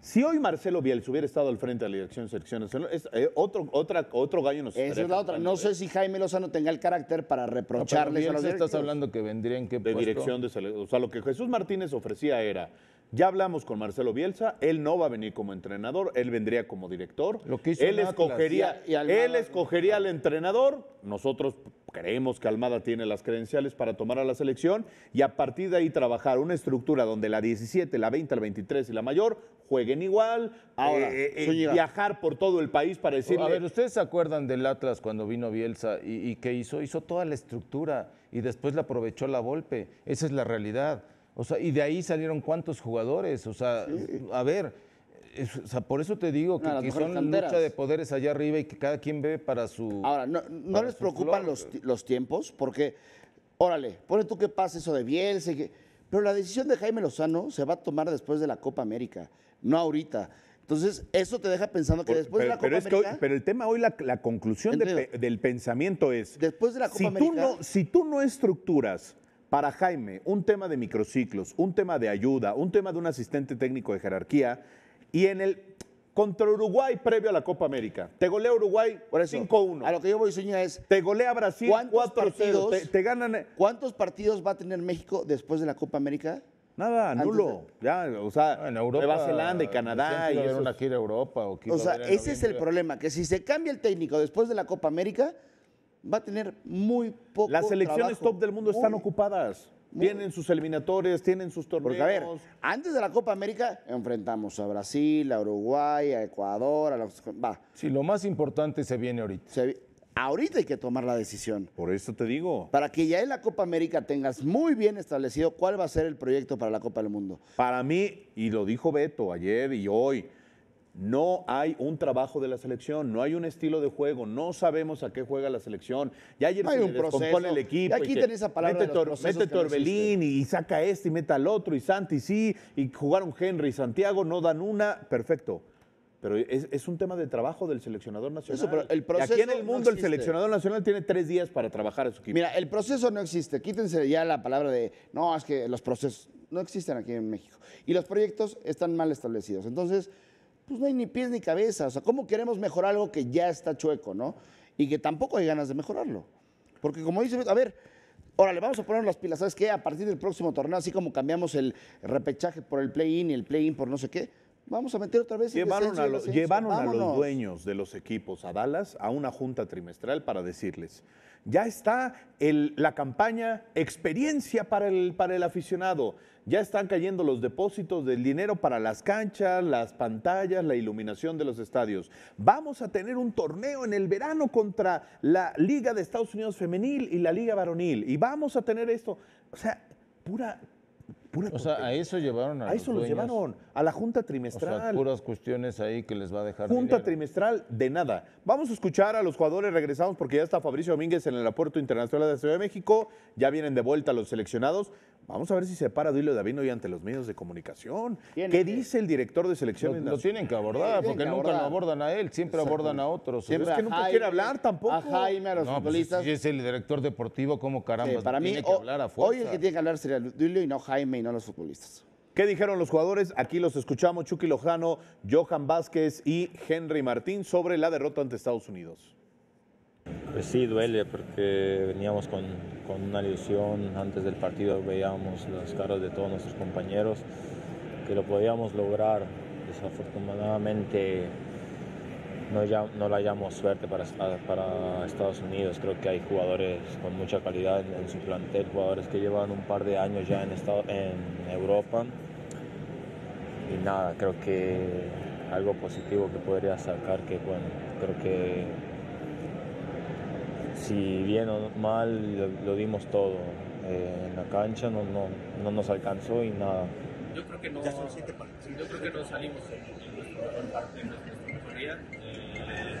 si hoy Marcelo Bielsa hubiera estado al frente de la dirección de selección es, eh, otro, otra, otro gallo nos Esa es la otra. No ¿eh? sé si Jaime Lozano tenga el carácter para reprocharle no, a los estás hablando que vendría en De dirección de selección. O sea, lo que Jesús Martínez ofrecía era ya hablamos con Marcelo Bielsa, él no va a venir como entrenador, él vendría como director. Lo que hizo él escogería, él escogería al entrenador. Nosotros creemos que Almada tiene las credenciales para tomar a la selección y a partir de ahí trabajar una estructura donde la 17, la 20, la 23 y la mayor jueguen igual. Ahora, eh, eh, eh, viajar por todo el país para decirle. A ver, ¿ustedes se acuerdan del Atlas cuando vino Bielsa y, y qué hizo? Hizo toda la estructura y después la aprovechó la golpe. Esa es la realidad. O sea, y de ahí salieron cuántos jugadores. O sea, a ver, por eso te digo que, son lucha de poderes allá arriba y que cada quien ve para su. Ahora, no, les preocupan los, los, tiempos, porque, órale, pone tú que pasa eso de Bielsa. Que, pero la decisión de Jaime Lozano se va a tomar después de la Copa América, no ahorita. Entonces, eso te deja pensando que después de la Copa América, pero el tema hoy, la, conclusión del pensamiento es. Después de la Copa América, si tú no estructuras para Jaime, un tema de microciclos, un tema de ayuda, un tema de un asistente técnico de jerarquía y en el contra Uruguay previo a la Copa América. Te golea Uruguay 5-1. A lo que yo voy, a diseñar es. Te golea Brasil ¿cuántos partidos, te, ganan. Eh, ¿Cuántos partidos va a tener México después de la Copa América? Nada, nulo. Ya, o sea, Europa, Nueva Zelanda y Canadá. Y gira Europa. o sea, ese es el problema, que si se cambia el técnico después de la Copa América, va a tener muy poco. Las selecciones top del mundo están ocupadas. tienen sus eliminatorias, tienen sus torneos. Porque, a ver, antes de la Copa América enfrentamos a Brasil, a Uruguay, a Ecuador, a los. Va. Sí, lo más importante se viene ahorita. ahorita hay que tomar la decisión. Por eso te digo. Para que ya en la Copa América tengas muy bien establecido cuál va a ser el proyecto para la Copa del Mundo. Para mí, y lo dijo Beto ayer y hoy, no hay un trabajo de la selección, no hay un estilo de juego, no sabemos a qué juega la selección. Ya ayer no hay un proceso. el equipo. Ya esa palabra. Mete, Torbelín y saca este y meta al otro y Santi sí, y jugaron Henry y Santiago, no dan una, perfecto. Pero es, un tema de trabajo del seleccionador nacional. Eso, pero el proceso aquí en el mundo el seleccionador nacional tiene tres días para trabajar a su equipo. Mira, el proceso no existe. Quítense ya la palabra de, no, es que los procesos no existen aquí en México. Y los proyectos están mal establecidos. Entonces... Pues, no hay ni pies ni cabeza. O sea, ¿cómo queremos mejorar algo que ya está chueco, no? Y que tampoco hay ganas de mejorarlo. Porque como dice, a ver, Órale, vamos a poner las pilas. ¿Sabes qué? A partir del próximo torneo, así como cambiamos el repechaje por el play-in y el play-in por no sé qué, vamos a meter otra vez. Llevaron, a, llevaron a, los dueños de los equipos a Dallas a una junta trimestral para decirles, ya está la campaña experiencia para el, para el aficionado. Ya están cayendo los depósitos del dinero para las canchas, las pantallas, la iluminación de los estadios. Vamos a tener un torneo en el verano contra la Liga de Estados Unidos Femenil y la Liga Varonil. Y vamos a tener esto. O sea, pura o sea, a eso llevaron a, a eso los, llevaron, a la junta trimestral. O sea, puras cuestiones ahí que les va a dejar. Junta trimestral de nada. Vamos a escuchar a los jugadores, regresamos porque ya está Fabricio Domínguez en el aeropuerto internacional de la Ciudad de México, ya vienen de vuelta los seleccionados. Vamos a ver si se para Duilio Davino y ante los medios de comunicación. ¿Qué dice el director de selecciones? No lo tienen que abordar, porque nunca lo abordan a él, siempre abordan a otros. Siempre es que nunca quiere hablar tampoco. A Jaime, a los pues, futbolistas. si es el director deportivo, ¿cómo caramba? para mí, tiene hablar hoy el que tiene que hablar sería Duilio y no Jaime y no los futbolistas. ¿Qué dijeron los jugadores? Aquí los escuchamos, Chucky Lojano, Johan Vázquez y Henry Martín sobre la derrota ante Estados Unidos. Pues sí, duele porque veníamos con, una ilusión. Antes del partido veíamos las caras de todos nuestros compañeros que lo podíamos lograr. Desafortunadamente no, no la hallamos suerte para, para Estados Unidos. Creo que hay jugadores con mucha calidad en, su plantel, jugadores que llevan un par de años ya en, en Europa. Y nada, creo que algo positivo que podría sacar, que bueno, creo que si bien o mal lo, dimos todo eh, en la cancha, no, no, no nos alcanzó y nada. Yo creo que no, ya son Yo creo que no salimos en, nuestra mayoría. Eh,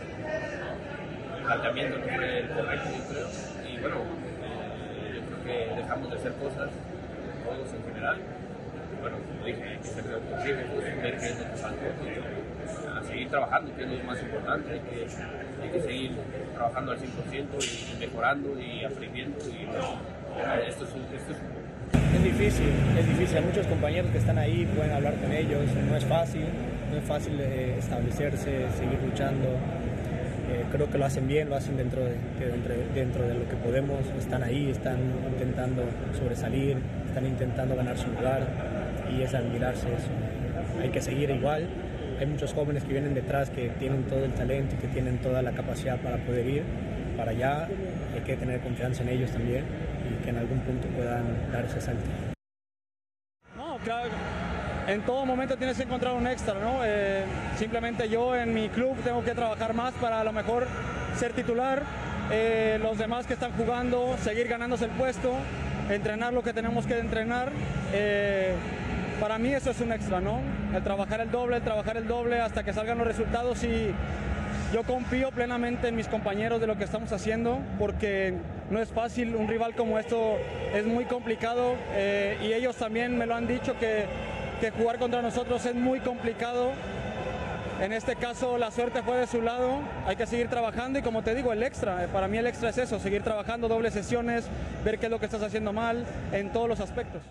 el planteamiento no fue el correcto, creo. Y bueno, eh, yo creo que dejamos de hacer cosas, juegos en general bueno, como dije, ser este de ver qué es lo que falta, seguir trabajando, que es lo más importante, hay que, hay que seguir trabajando al 100% y mejorando y aprendiendo. Y, esto es, esto es difícil, es difícil. Hay muchos compañeros que están ahí, pueden hablar con ellos. No es fácil, no es fácil eh, establecerse, seguir luchando. Eh, creo que lo hacen bien, lo hacen dentro de, dentro, de lo que podemos. Están ahí, están intentando sobresalir, están intentando ganar su lugar y es admirarse eso. Hay que seguir igual. Hay muchos jóvenes que vienen detrás que tienen todo el talento y que tienen toda la capacidad para poder ir para allá. Hay que tener confianza en ellos también y que en algún punto puedan dar ese salto. en todo momento tienes que encontrar un extra, ¿no? Eh, simplemente yo en mi club tengo que trabajar más para a lo mejor ser titular, eh, los demás que están jugando, seguir ganándose el puesto, entrenar lo que tenemos que entrenar. Eh, para mí eso es un extra, ¿no? El trabajar el doble, el trabajar el doble hasta que salgan los resultados y yo confío plenamente en mis compañeros de lo que estamos haciendo porque no es fácil, un rival como esto es muy complicado eh, y ellos también me lo han dicho que, que jugar contra nosotros es muy complicado. En este caso la suerte fue de su lado, hay que seguir trabajando y como te digo, el extra, eh, para mí el extra es eso, seguir trabajando dobles sesiones, ver qué es lo que estás haciendo mal en todos los aspectos.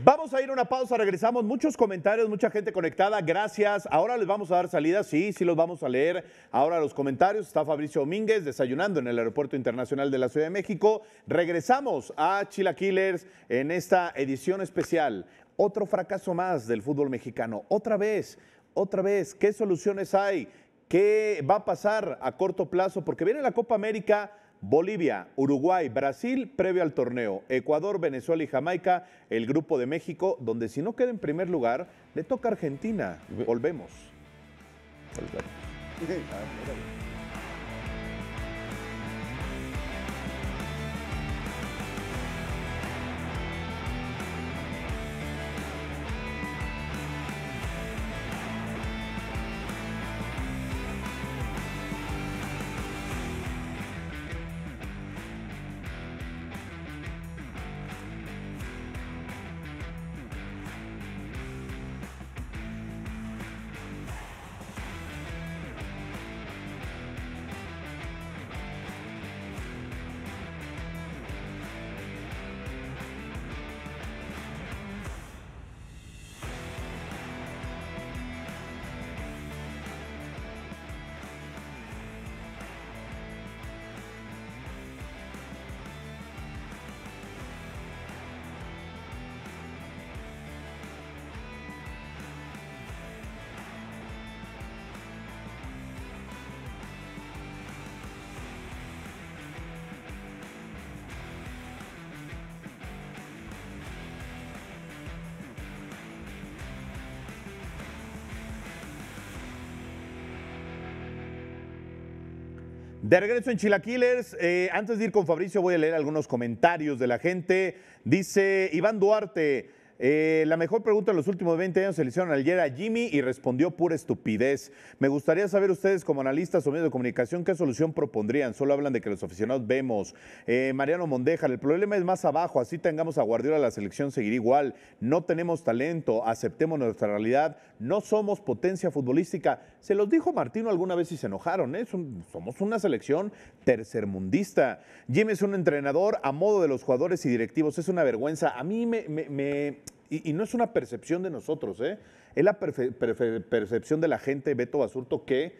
Vamos a ir a una pausa, regresamos. Muchos comentarios, mucha gente conectada, gracias. Ahora les vamos a dar salida, sí, sí los vamos a leer. Ahora los comentarios, está Fabricio Domínguez desayunando en el Aeropuerto Internacional de la Ciudad de México. Regresamos a Chilaquilers en esta edición especial. Otro fracaso más del fútbol mexicano, otra vez, otra vez, ¿qué soluciones hay? ¿Qué va a pasar a corto plazo? Porque viene la Copa América. Bolivia, Uruguay, Brasil previo al torneo, Ecuador, Venezuela y Jamaica, el grupo de México, donde si no queda en primer lugar, le toca a Argentina. Volvemos. De regreso en Chilaquilers, eh, antes de ir con Fabricio voy a leer algunos comentarios de la gente. Dice Iván Duarte, eh, la mejor pregunta en los últimos 20 años se le hicieron ayer a Jimmy y respondió pura estupidez. Me gustaría saber ustedes como analistas o medios de comunicación qué solución propondrían. Solo hablan de que los aficionados vemos. Eh, Mariano Mondejar, el problema es más abajo. Así tengamos a Guardiola, la selección seguir igual. No tenemos talento, aceptemos nuestra realidad. No somos potencia futbolística. Se los dijo Martino alguna vez y se enojaron. ¿eh? somos una selección tercermundista. Jimmy es un entrenador a modo de los jugadores y directivos. Es una vergüenza. A mí me, me y, no es una percepción de nosotros, ¿eh? es la percepción de la gente, Beto Basurto, que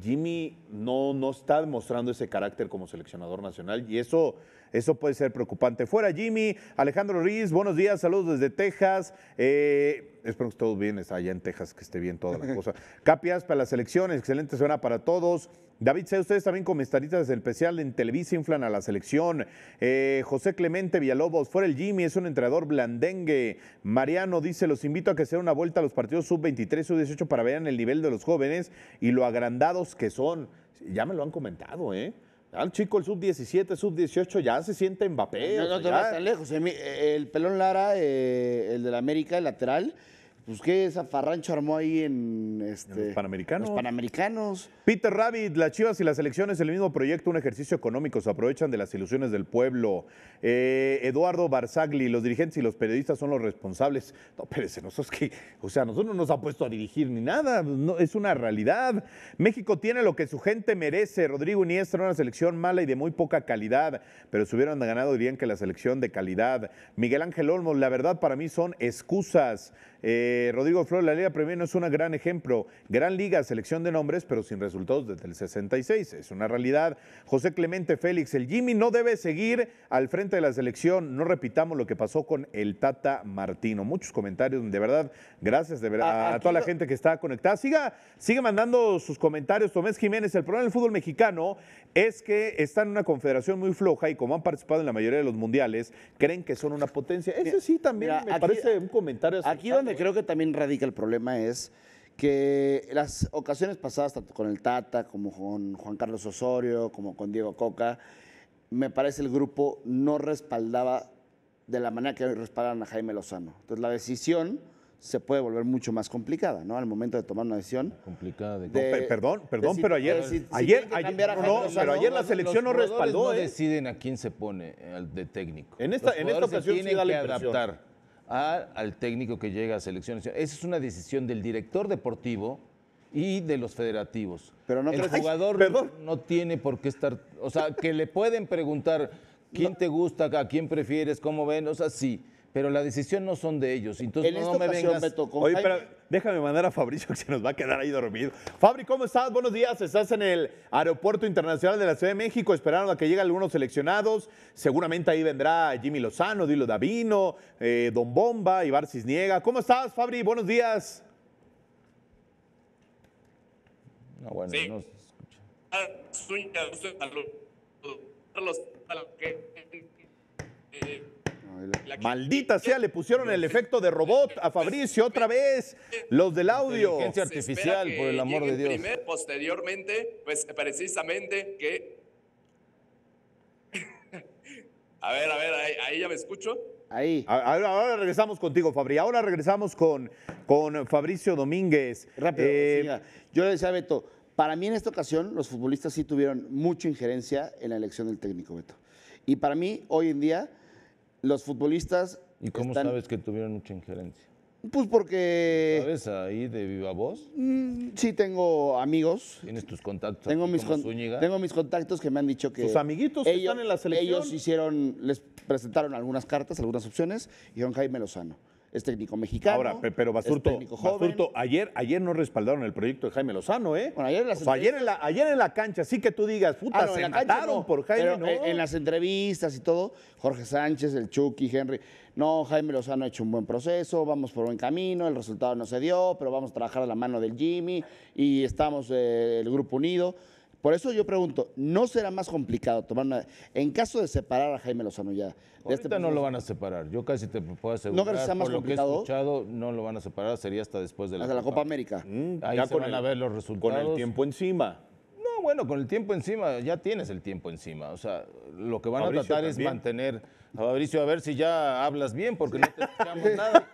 Jimmy no, no está demostrando ese carácter como seleccionador nacional y eso, eso puede ser preocupante. Fuera Jimmy, Alejandro Ruiz, buenos días, saludos desde Texas. Eh, espero que todos bien allá en Texas, que esté bien toda la cosa. Capias para las elecciones, excelente semana para todos. David sé ustedes también comentaristas del especial en Televisa inflan a la selección. Eh, José Clemente Villalobos, fuera el Jimmy, es un entrenador blandengue. Mariano dice, los invito a que se una vuelta a los partidos sub-23, sub-18 para ver el nivel de los jóvenes y lo agrandados que son. Ya me lo han comentado, ¿eh? Al chico el sub-17, sub-18 ya se siente Mbappé. No, no, no, tan lejos. Eh, eh, el Pelón Lara, el de la América, el lateral, pues qué zafarrancho armó ahí en, este, los, panamericanos. los Panamericanos. Peter Rabbit, las Chivas y las elecciones, el mismo proyecto, un ejercicio económico, se aprovechan de las ilusiones del pueblo. Eh, Eduardo Barzagli, los dirigentes y los periodistas son los responsables. No, espérese, nosotros que, o sea, nosotros no nos ha puesto a dirigir ni nada, es una realidad. México tiene lo que su gente merece. Rodrigo Iniesta una selección mala y de muy poca calidad, pero si hubieran ganado dirían que la selección de calidad. Miguel Ángel Olmos, la verdad para mí son excusas. Eh, Rodrigo Flor, la Liga Premier no es un gran ejemplo. Gran liga, selección de nombres, pero sin resultados desde el 66. Es una realidad. José Clemente Félix, el Jimmy no debe seguir al frente de la selección. No repitamos lo que pasó con el Tata Martino. Muchos comentarios, de verdad. Gracias de verdad, a, toda la gente que está conectada. Siga, sigue mandando sus comentarios. Tomás Jiménez, el problema del fútbol mexicano es que está en una confederación muy floja y como han participado en la mayoría de los mundiales, creen que son una potencia. Eso sí también me parece un comentario. Aquí donde creo que también radica el problema es que las ocasiones pasadas, tanto con el Tata, como con Juan Carlos Osorio, como con Diego Coca, me parece el grupo no respaldaba de la manera que respaldan a Jaime Lozano. Entonces la decisión se puede volver mucho más complicada, ¿no? Al momento de tomar una decisión. Complicada. De... perdón, perdón, pero ayer, ayer, no, pero la selección no respaldó. No ¿eh? deciden a quién se pone de técnico. En esta, ocasión tiene que adaptar a, al técnico que llega a selecciones. Esa es una decisión del director deportivo y de los federativos. Pero no el jugador no tiene por qué estar, o sea, que le pueden preguntar quién te gusta, a quién prefieres, cómo ven, o sea, sí pero la decisión no son de ellos. Entonces, no, me vengas. Oye, pero déjame mandar a Fabricio que se nos va a quedar ahí dormido. Fabri, ¿cómo estás? Buenos días. Estás en el Aeropuerto Internacional de la Ciudad de México. esperando a que lleguen algunos seleccionados. Seguramente ahí vendrá Jimmy Lozano, Dilo Davino, eh, Don Bomba, Ibar Cisniega. ¿Cómo estás, Fabri? Buenos días. No, bueno, sí. no se escucha. Ah, Maldita sea, le pusieron el efecto de robot a Fabricio otra vez. Los del audio. Inteligencia artificial, por el amor de Dios. Primer, posteriormente, pues precisamente que. a ver, a ver, ahí, ya me escucho. Ahí. Ahora, regresamos contigo, Fabri. Ahora regresamos con, con Fabricio Domínguez. Rápido. Eh, yo le decía a Beto, para mí en esta ocasión los futbolistas sí tuvieron mucha injerencia en la elección del técnico, Beto. Y para mí, hoy en día, los futbolistas. ¿Y cómo sabes que tuvieron mucha injerencia? Pues porque. ¿Sabes ahí de viva voz? Mm, sí, tengo amigos. ¿Tienes tus contactos? Tengo mis, tengo mis contactos que me han dicho que. ¿Tus amiguitos ellos, están en la selección? Ellos hicieron, les presentaron algunas cartas, algunas opciones, y don Jaime Lozano es técnico mexicano. Ahora, pero Basurto, Basurto ayer, ayer no respaldaron el proyecto de Jaime Lozano, ¿eh? Bueno, ayer, en ayer, en la, ayer en la cancha, sí que tú digas, puta, ah, se en por Jaime, no. En, las entrevistas y todo, Jorge Sánchez, el Chucky, Henry, no, Jaime Lozano ha hecho un buen proceso, vamos por buen camino, el resultado no se dio, pero vamos a trabajar a la mano del Jimmy y estamos eh, el grupo unido. Por eso yo pregunto, ¿no será más complicado tomar una... En caso de separar a Jaime Lozano ya... Este Ahorita no lo van a separar, yo casi te puedo asegurar. ¿No que más complicado? Lo no lo van a separar, sería hasta después de la, Copa. la Copa América. Mm, ahí ya con van el, a ver los resultados. Con el tiempo encima. No, bueno, con el tiempo encima, ya tienes el tiempo encima. O sea, lo que van a tratar es mantener... A Fabricio, a ver si ya hablas bien, porque no te escuchamos nada.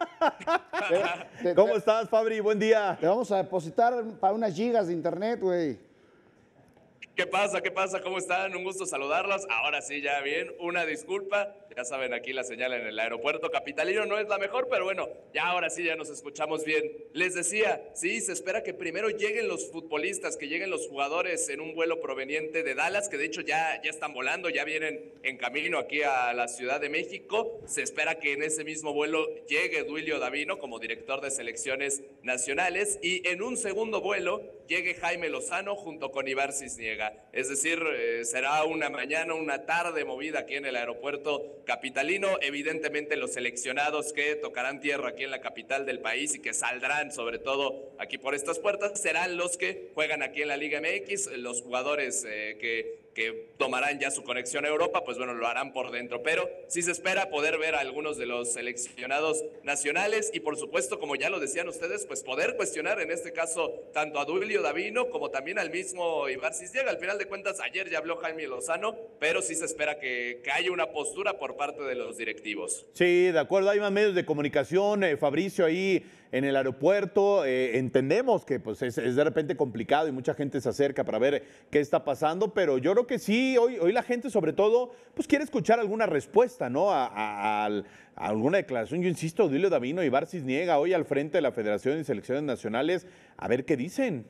¿Cómo estás, Fabri? Buen día. Te vamos a depositar para unas gigas de internet, güey. ¿Qué pasa? ¿Qué pasa? ¿Cómo están? Un gusto saludarlos. Ahora sí, ya bien. Una disculpa. Ya saben, aquí la señal en el aeropuerto capitalino no es la mejor, pero bueno, ya ahora sí, ya nos escuchamos bien. Les decía, sí, se espera que primero lleguen los futbolistas, que lleguen los jugadores en un vuelo proveniente de Dallas, que de hecho ya, ya están volando, ya vienen en camino aquí a la Ciudad de México. Se espera que en ese mismo vuelo llegue Duilio Davino como director de selecciones nacionales y en un segundo vuelo llegue Jaime Lozano junto con Ibar Cisniega. Es decir, eh, será una mañana, una tarde movida aquí en el aeropuerto capitalino. Evidentemente los seleccionados que tocarán tierra aquí en la capital del país y que saldrán sobre todo aquí por estas puertas serán los que juegan aquí en la Liga MX, los jugadores eh, que que tomarán ya su conexión a Europa, pues bueno, lo harán por dentro. Pero sí se espera poder ver a algunos de los seleccionados nacionales y por supuesto, como ya lo decían ustedes, pues poder cuestionar en este caso tanto a Dulio Davino como también al mismo Ibar Cisniega. Al final de cuentas, ayer ya habló Jaime Lozano, pero sí se espera que, haya una postura por parte de los directivos. Sí, de acuerdo, hay más medios de comunicación, eh, Fabricio ahí en el aeropuerto. Eh, entendemos que pues, es, de repente complicado y mucha gente se acerca para ver qué está pasando, pero yo creo que sí, hoy, hoy la gente sobre todo pues, quiere escuchar alguna respuesta ¿no? a, alguna declaración. Yo insisto, Dilio Davino y Barcis niega hoy al frente de la Federación y Selecciones Nacionales a ver qué dicen.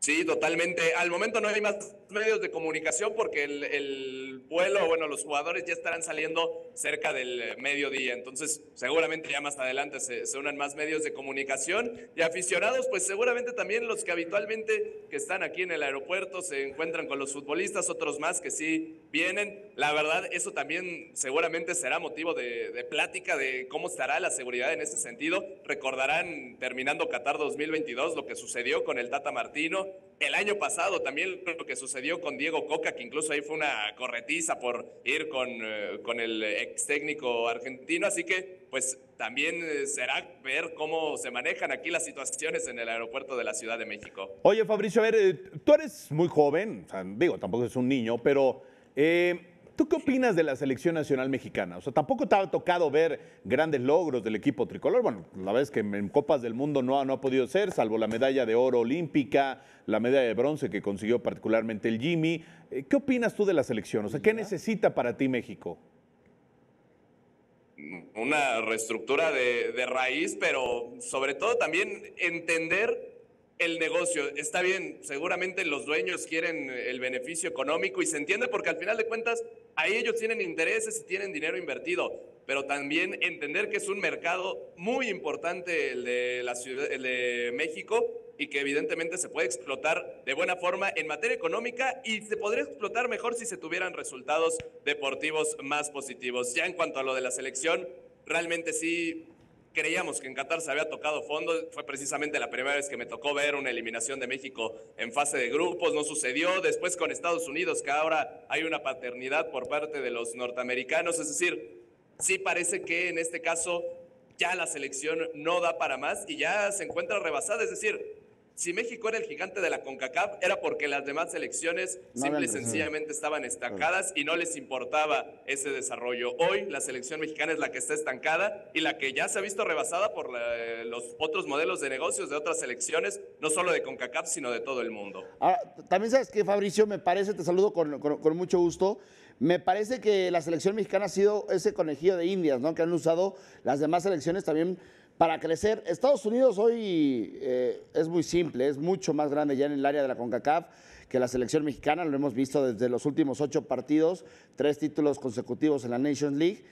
Sí, totalmente. Al momento no hay más medios de comunicación porque el, vuelo, bueno, los jugadores ya estarán saliendo cerca del eh, mediodía, entonces seguramente ya más adelante se, unan más medios de comunicación y aficionados, pues seguramente también los que habitualmente que están aquí en el aeropuerto se encuentran con los futbolistas, otros más que sí vienen, la verdad eso también seguramente será motivo de, de plática de cómo estará la seguridad en ese sentido, recordarán terminando Qatar 2022 lo que sucedió con el Tata Martino, el año pasado también lo que sucedió con Diego Coca, que incluso ahí fue una corretiza por ir con, eh, con el ex técnico argentino. Así que, pues también eh, será ver cómo se manejan aquí las situaciones en el aeropuerto de la Ciudad de México. Oye, Fabricio, a ver, eh, tú eres muy joven, digo, tampoco es un niño, pero... ¿Tú qué opinas de la selección nacional mexicana? O sea, tampoco te ha tocado ver grandes logros del equipo tricolor. Bueno, la vez que en Copas del Mundo no ha, no podido ser, salvo la medalla de oro olímpica, la medalla de bronce que consiguió particularmente el Jimmy. Eh, ¿Qué opinas tú de la selección? O sea, ¿qué necesita para ti México? Una reestructura de, de raíz, pero sobre todo también entender el negocio. Está bien, seguramente los dueños quieren el beneficio económico y se entiende porque al final de cuentas ahí ellos tienen intereses y tienen dinero invertido, pero también entender que es un mercado muy importante el de, la ciudad, de México y que evidentemente se puede explotar de buena forma en materia económica y se podría explotar mejor si se tuvieran resultados deportivos más positivos. Ya en cuanto a lo de la selección, realmente sí creíamos que en Qatar se había tocado fondo. Fue precisamente la primera vez que me tocó ver una eliminación de México en fase de grupos. No sucedió. Después con Estados Unidos, que ahora hay una paternidad por parte de los norteamericanos. Es decir, sí parece que en este caso ya la selección no da para más y ya se encuentra rebasada. Es decir, si México era el gigante de la CONCACAF, era porque las demás selecciones simple y sencillamente estaban estancadas y no les importaba ese desarrollo. Hoy la selección mexicana es la que está estancada y la que ya se ha visto rebasada por los otros modelos de negocios de otras selecciones, no solo de CONCACAF, sino de todo el mundo. Ah, también sabes que, Fabricio, me parece, te saludo con, mucho gusto. Me parece que la selección mexicana ha sido ese conejillo de indias, ¿no? Que han usado las demás selecciones también para crecer. Estados Unidos hoy eh, es muy simple, es mucho más grande ya en el área de la CONCACAF que la selección mexicana, lo hemos visto desde los últimos ocho partidos, tres títulos consecutivos en la Nations League,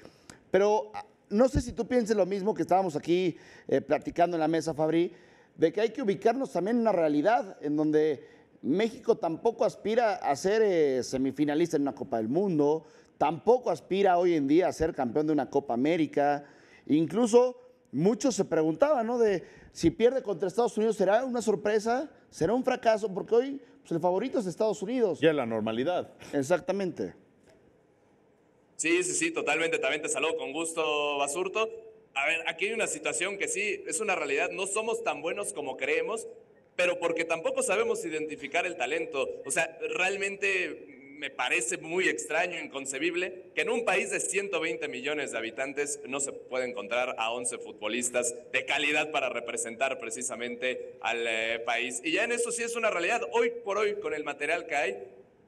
pero ah, no sé si tú pienses lo mismo que estábamos aquí eh, platicando en la mesa, Fabri, de que hay que ubicarnos también en una realidad en donde México tampoco aspira a ser eh, semifinalista en una Copa del Mundo, tampoco aspira hoy en día a ser campeón de una Copa América, incluso muchos se preguntaban, ¿no? De si pierde contra Estados Unidos, ¿será una sorpresa? ¿Será un fracaso? Porque hoy pues, el favorito es Estados Unidos. Ya la normalidad. Exactamente. Sí, sí, sí, totalmente. También te saludo con gusto, Basurto. A ver, aquí hay una situación que sí es una realidad. No somos tan buenos como creemos, pero porque tampoco sabemos identificar el talento. O sea, realmente me parece muy extraño, inconcebible, que en un país de 120 millones de habitantes no se pueda encontrar a 11 futbolistas de calidad para representar precisamente al eh, país. Y ya en eso sí es una realidad. Hoy por hoy, con el material que hay,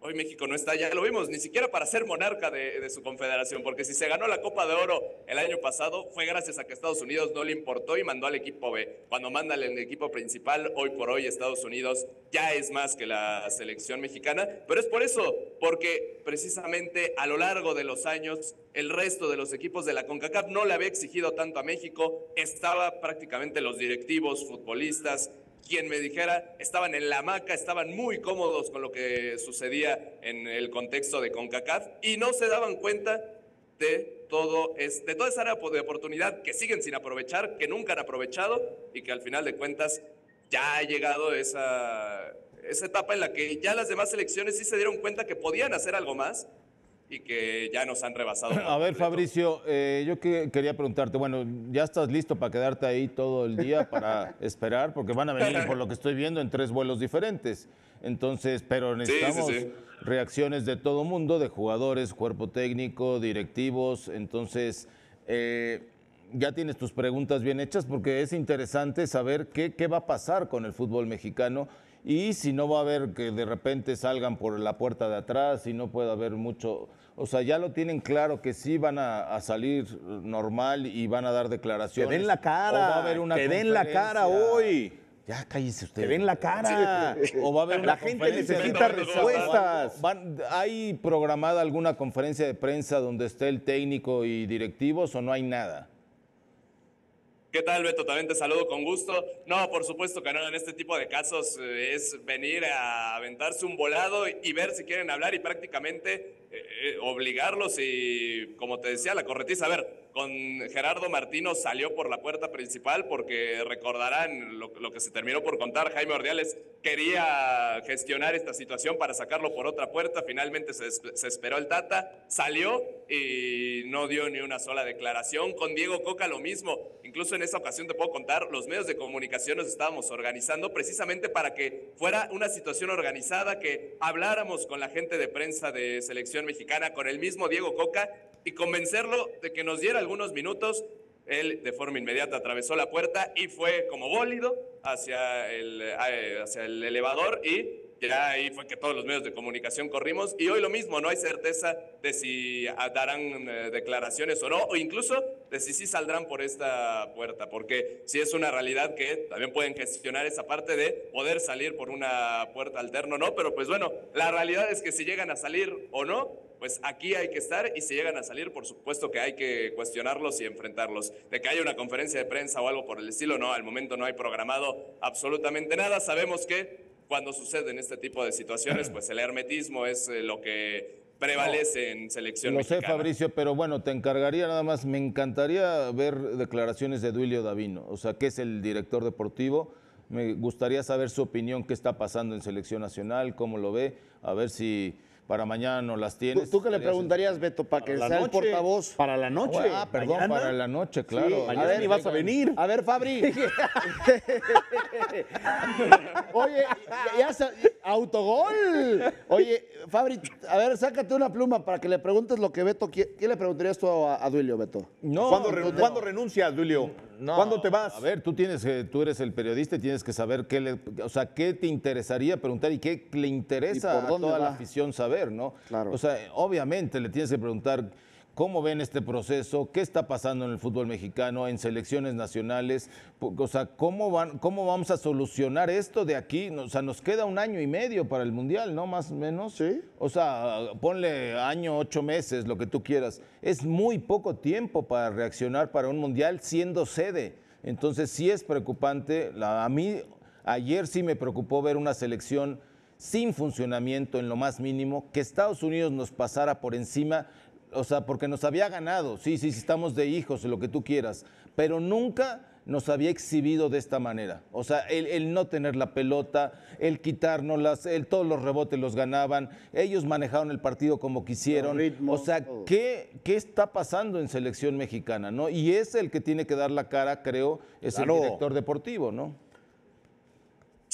hoy México no está, ya lo vimos, ni siquiera para ser monarca de, su confederación, porque si se ganó la Copa de Oro el año pasado fue gracias a que Estados Unidos no le importó y mandó al equipo B. Cuando manda el equipo principal, hoy por hoy Estados Unidos ya es más que la selección mexicana, pero es por eso, porque precisamente a lo largo de los años el resto de los equipos de la CONCACAF no le había exigido tanto a México, estaba prácticamente los directivos, futbolistas, quien me dijera, estaban en la hamaca, estaban muy cómodos con lo que sucedía en el contexto de CONCACAF y no se daban cuenta de, todo este, de toda esa área de oportunidad que siguen sin aprovechar, que nunca han aprovechado y que al final de cuentas ya ha llegado esa, etapa en la que ya las demás selecciones sí se dieron cuenta que podían hacer algo más y que ya nos han rebasado. A ver, Fabricio, eh, yo quería preguntarte, bueno, ¿ya estás listo para quedarte ahí todo el día para esperar? Porque van a venir, por lo que estoy viendo, en tres vuelos diferentes. Entonces, pero necesitamos reacciones de todo mundo, de jugadores, cuerpo técnico, directivos. Entonces, eh, ya tienes tus preguntas bien hechas porque es interesante saber qué va a pasar con el fútbol mexicano y si no va a haber que de repente salgan por la puerta de atrás, y no puede haber mucho, o sea, ya lo tienen claro que sí van a, salir normal y van a dar declaraciones. Que den la cara, que den la cara hoy. Ya cállese usted. Que den la cara. o va a haber la gente necesita respuestas. ¿Hay programada alguna conferencia de prensa donde esté el técnico y directivos o no hay nada? ¿Qué tal, Beto? También saludo con gusto. No, por supuesto que no, en este tipo de casos eh, es venir a aventarse un volado y ver si quieren hablar y prácticamente eh, eh, obligarlos y, como te decía, la corretiza. A ver, con Gerardo Martino salió por la puerta principal porque recordarán lo, que se terminó por contar. Jaime Ordiales quería gestionar esta situación para sacarlo por otra puerta. Finalmente se, se esperó el Tata, salió y no dio ni una sola declaración. Con Diego Coca lo mismo. Incluso en esa ocasión te puedo contar, los medios de comunicación nos estábamos organizando precisamente para que fuera una situación organizada, que habláramos con la gente de prensa de selección mexicana con el mismo Diego Coca y convencerlo de que nos diera algunos minutos. Él de forma inmediata atravesó la puerta y fue como bólido hacia el, eh, hacia el elevador y ya ahí fue que todos los medios de comunicación corrimos y hoy lo mismo, no hay certeza de si ah, darán eh, declaraciones o no, o incluso de si sí saldrán por esta puerta, porque sí es una realidad que también pueden gestionar esa parte de poder salir por una puerta alterna o no, pero pues bueno, la realidad es que si llegan a salir o no, pues aquí hay que estar y si llegan a salir, por supuesto que hay que cuestionarlos y enfrentarlos. De que haya una conferencia de prensa o algo por el estilo, no, al momento no hay programado absolutamente nada, sabemos que cuando sucede en este tipo de situaciones, pues el hermetismo es eh, lo que prevalece en selección. Lo sé, Fabricio, pero bueno, te encargaría nada más, me encantaría ver declaraciones de Duilio Davino, o sea, que es el director deportivo. Me gustaría saber su opinión, qué está pasando en selección nacional, cómo lo ve, a ver si para mañana no las tienes. ¿Tú, qué le preguntarías, Beto, para, que sea el portavoz? Para la noche. Ah, perdón, para la noche, claro. mañana a ver, ni vas a venir. A ver, Fabri. Oye, autogol. Oye, Fabri, a ver, sácate una pluma para que le preguntes lo que Beto quiere. ¿Qué le preguntarías tú a, Duilio, Beto? No, ¿Cuándo, renuncias, Duilio? ¿Cuándo te vas? A ver, tú tienes, eh, tú eres el periodista y tienes que saber qué o sea, qué te interesaría preguntar y qué le interesa a toda la afición saber. ¿no? O sea, obviamente le tienes que preguntar ¿Cómo ven este proceso? ¿Qué está pasando en el fútbol mexicano, en selecciones nacionales? O sea, ¿cómo, van, cómo vamos a solucionar esto de aquí? O sea, nos queda un año y medio para el Mundial, ¿no? Más o menos. Sí. O sea, ponle año, ocho meses, lo que tú quieras. Es muy poco tiempo para reaccionar para un Mundial siendo sede. Entonces, sí es preocupante. a mí, ayer sí me preocupó ver una selección sin funcionamiento en lo más mínimo, que Estados Unidos nos pasara por encima, o sea, porque nos había ganado, sí, sí, estamos de hijos, lo que tú quieras, pero nunca nos había exhibido de esta manera. O sea, el, no tener la pelota, el quitárnoslas, el, todos los rebotes los ganaban, ellos manejaron el partido como quisieron. o sea, ¿qué, ¿qué, está pasando en selección mexicana? ¿no? Y es el que tiene que dar la cara, creo, es el director deportivo, ¿no?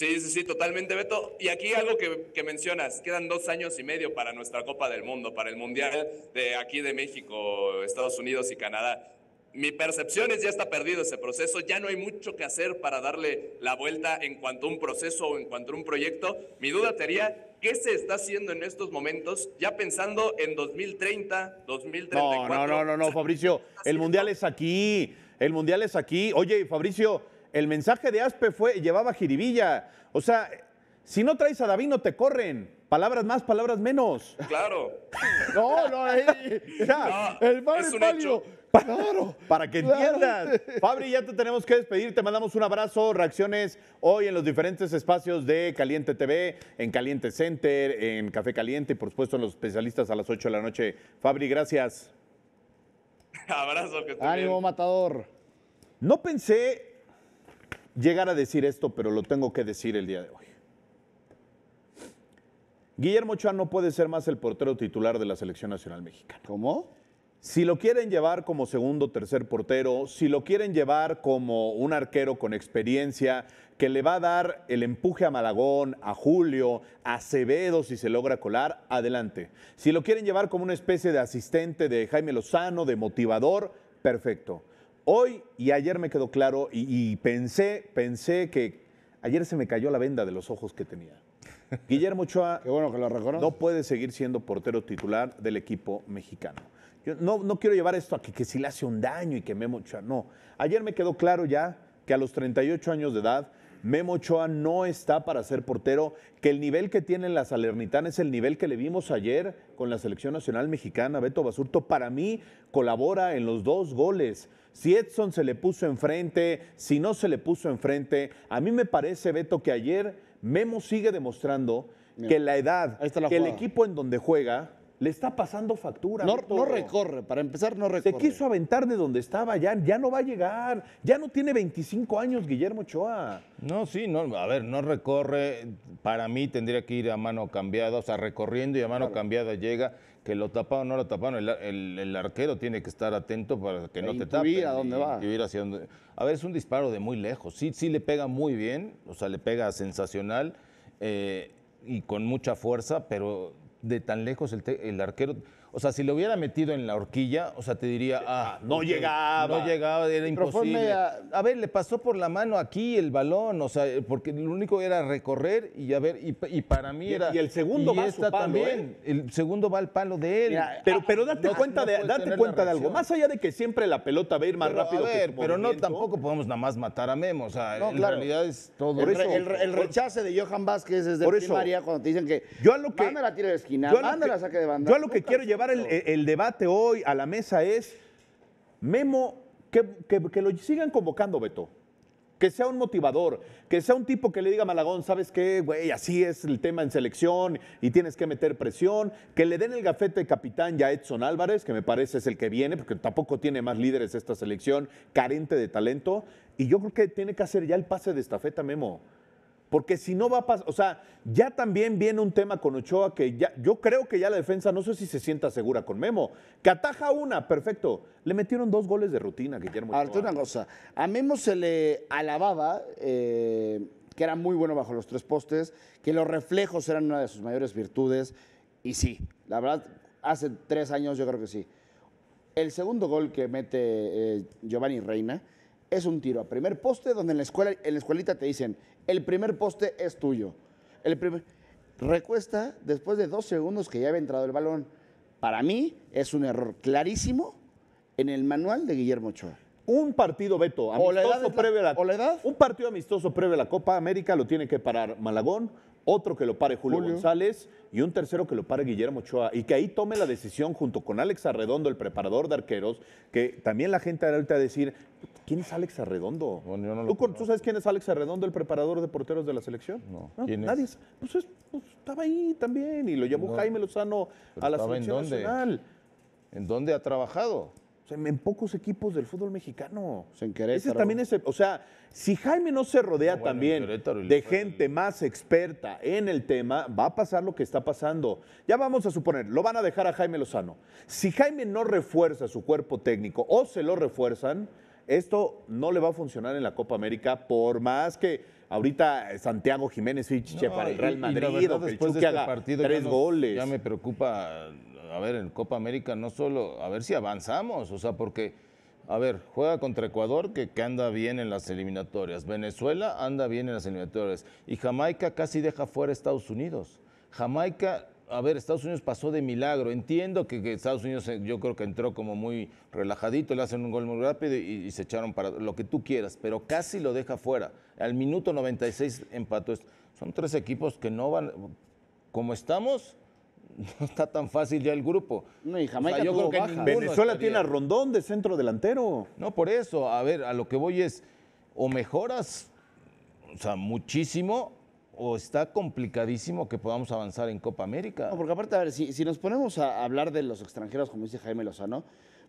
Sí, sí, sí, totalmente, Beto. Y aquí algo que, mencionas, quedan dos años y medio para nuestra Copa del Mundo, para el Mundial de aquí de México, Estados Unidos y Canadá. Mi percepción es ya está perdido ese proceso, ya no hay mucho que hacer para darle la vuelta en cuanto a un proceso o en cuanto a un proyecto. Mi duda sería, ¿qué se está haciendo en estos momentos? Ya pensando en 2030, 2034. No, no, no, no, no Fabricio, el Mundial es aquí, el Mundial es aquí. Oye, Fabricio, el mensaje de Aspe fue, llevaba jiribilla. O sea, si no traes a David, no te corren. Palabras más, palabras menos. Claro. No, no, ahí, ya, el Claro. Para que entiendas. Fabri, ya te tenemos que despedir. Te mandamos un abrazo. Reacciones hoy en los diferentes espacios de Caliente TV, en Caliente Center, en Café Caliente y, por supuesto, en los especialistas a las 8 de la noche. Fabri, gracias. Abrazo, que Ánimo, matador. No pensé llegar a decir esto, pero lo tengo que decir el día de hoy. Guillermo Ochoa no puede ser más el portero titular de la Selección Nacional Mexicana. ¿Cómo? Si lo quieren llevar como segundo o tercer portero, si lo quieren llevar como un arquero con experiencia que le va a dar el empuje a Malagón, a Julio, a Acevedo si se logra colar, adelante. Si lo quieren llevar como una especie de asistente de Jaime Lozano, de motivador, perfecto. Hoy y ayer me quedó claro y, pensé, pensé que ayer se me cayó la venda de los ojos que tenía. Guillermo Ochoa bueno que lo no puede seguir siendo portero titular del equipo mexicano. Yo no, quiero llevar esto a que, si le hace un daño y que Memo Ochoa no. Ayer me quedó claro ya que a los 38 años de edad Memo Ochoa no está para ser portero, que el nivel que tiene las la Salernitana es el nivel que le vimos ayer con la Selección Nacional Mexicana. Beto Basurto, para mí, colabora en los dos goles si Edson se le puso enfrente, si no se le puso enfrente. A mí me parece, Beto, que ayer Memo sigue demostrando que la edad, que el equipo en donde juega, le está pasando factura. No, recorre, para empezar no recorre. Se quiso aventar de donde estaba, ya, ya no va a llegar, ya no tiene 25 años Guillermo Ochoa. No, sí, a ver, no recorre, para mí tendría que ir a mano cambiada, o sea, recorriendo y a mano cambiada llega que lo taparon no lo taparon, el, arquero tiene que estar atento para que no te tapen. a dónde va. Hacia A ver, es un disparo de muy lejos. Sí, sí le pega muy bien, o sea, le pega sensacional eh, y con mucha fuerza, pero de tan lejos el arquero o sea, si lo hubiera metido en la horquilla, o sea, te diría, ah, ah, no, llegaba. No llegaba, era imposible. A, ver, le pasó por la mano aquí el balón, o sea, porque lo único era recorrer y a ver, y, para mí era. Y, el segundo va a su también. ¿eh? El segundo va al palo de él. pero, ah, pero date cuenta, de, date cuenta de algo. Más allá de que siempre la pelota va a ir más rápido. A ver, pero no tampoco podemos nada más matar a Memo. O sea, en realidad es todo. eso, el, rechace de Johan Vázquez desde de primaria cuando te dicen que. Yo a lo que. de esquina, mándala saque de banda. Yo a lo que quiero llevar el, debate hoy a la mesa es, Memo, que, lo sigan convocando, Beto que sea un motivador, que sea un tipo que le diga a Malagón, ¿sabes qué, güey? Así es el tema en selección y tienes que meter presión, que le den el gafete de capitán ya Edson Álvarez, que me parece es el que viene, porque tampoco tiene más líderes esta selección, carente de talento, y yo creo que tiene que hacer ya el pase de estafeta, Memo. Porque si no va a pasar, o sea, ya también viene un tema con Ochoa que ya, yo creo que ya la defensa, no sé si se sienta segura con Memo, que ataja una, perfecto. Le metieron dos goles de rutina, Guillermo. Ahora, una cosa, a Memo se le alababa eh, que era muy bueno bajo los tres postes, que los reflejos eran una de sus mayores virtudes, y sí, la verdad, hace tres años yo creo que sí. El segundo gol que mete eh, Giovanni Reina, es un tiro a primer poste, donde en la, escuela, en la escuelita te dicen, el primer poste es tuyo. El primer... Recuesta después de dos segundos que ya había entrado el balón. Para mí es un error clarísimo en el manual de Guillermo Ochoa. Un partido, Beto, amistoso a Un partido amistoso previo a la Copa América lo tiene que parar Malagón, otro que lo pare Julio, González y un tercero que lo pare Guillermo Ochoa. Y que ahí tome la decisión junto con Alex Arredondo, el preparador de arqueros, que también la gente a decir, ¿quién es Alex Arredondo? ¿Tú, sabes quién es Alex Arredondo, el preparador de porteros de la selección? No, nadie pues, pues, estaba ahí también y lo llevó Jaime Lozano a la selección nacional. ¿En dónde ha trabajado? en pocos equipos del fútbol mexicano. Ese también o sea, si Jaime no se rodea también de gente más experta en el tema, va a pasar lo que está pasando. Ya vamos a suponer, lo van a dejar a Jaime Lozano. Si Jaime no refuerza su cuerpo técnico o se lo refuerzan, esto no le va a funcionar en la Copa América por más que ahorita Santiago Jiménez fiche para el Real Madrid que después de este haga partido, tres goles. Ya me preocupa a ver, en Copa América no solo, a ver si avanzamos, o sea, porque, a ver, juega contra Ecuador que, anda bien en las eliminatorias, Venezuela anda bien en las eliminatorias y Jamaica casi deja fuera a Estados Unidos. Jamaica a ver, Estados Unidos pasó de milagro. Entiendo que, Estados Unidos eh, yo creo que entró como muy relajadito, le hacen un gol muy rápido y, se echaron para lo que tú quieras, pero casi lo deja fuera. Al minuto 96 empató. Son tres equipos que no van, como estamos, no está tan fácil ya el grupo. No, y Jamaica yo creo que Venezuela tiene a Rondón de centro delantero. No, por eso, a ver, a lo que voy es, o mejoras, o sea, muchísimo, o está complicadísimo que podamos avanzar en Copa América. No, porque aparte, a ver, si, si nos ponemos a hablar de los extranjeros, como dice Jaime Lozano,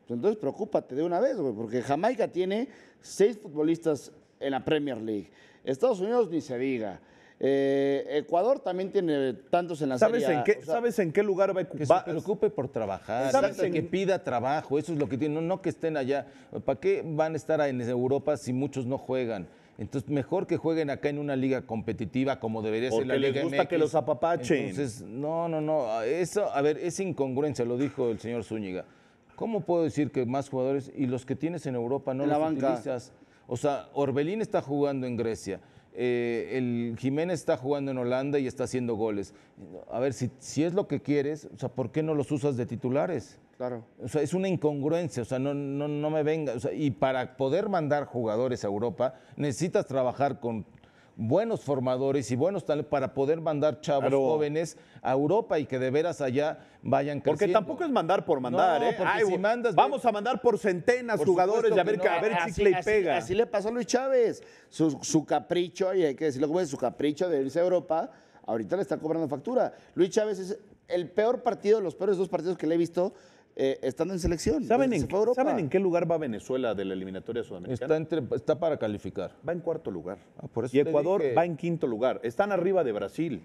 pues entonces preocúpate de una vez, güey, porque Jamaica tiene seis futbolistas en la Premier League. Estados Unidos ni se diga. Eh, Ecuador también tiene tantos en la ¿Sabes serie, En qué, ¿Sabes en qué lugar va Que se preocupe por trabajar, que pida trabajo, eso es lo que tiene. No, que estén allá. ¿Para qué van a estar en Europa si muchos no juegan? Entonces, mejor que jueguen acá en una liga competitiva como debería ser la Liga les gusta que los apapachen. Entonces, no, no, no. Eso, a ver, es incongruencia, lo dijo el señor Zúñiga. ¿Cómo puedo decir que más jugadores y los que tienes en Europa no los la utilizas? O sea, Orbelín está jugando en Grecia. Eh, el Jiménez está jugando en Holanda y está haciendo goles. A ver, si, es lo que quieres, o sea, ¿por qué no los usas de titulares? Claro. O sea, es una incongruencia, o sea, no, no, me venga. y para poder mandar jugadores a Europa, necesitas trabajar con buenos formadores y buenos talentos para poder mandar chavos jóvenes a Europa y que de veras allá vayan creciendo. Porque tampoco es mandar por mandar, ¿eh? vamos a mandar por centenas jugadores y a ver ah, si le pega. Así, le pasó a Luis Chávez. Su, capricho, y hay que decirlo como es, su capricho de irse a Europa, ahorita le está cobrando factura. Luis Chávez es el peor partido, los peores dos partidos que le he visto eh, estando en selección. ¿Saben, en, qué lugar va Venezuela de la eliminatoria sudamericana? Está, para calificar. Va en cuarto lugar. Ah, por y Ecuador va en quinto lugar. Están arriba de Brasil.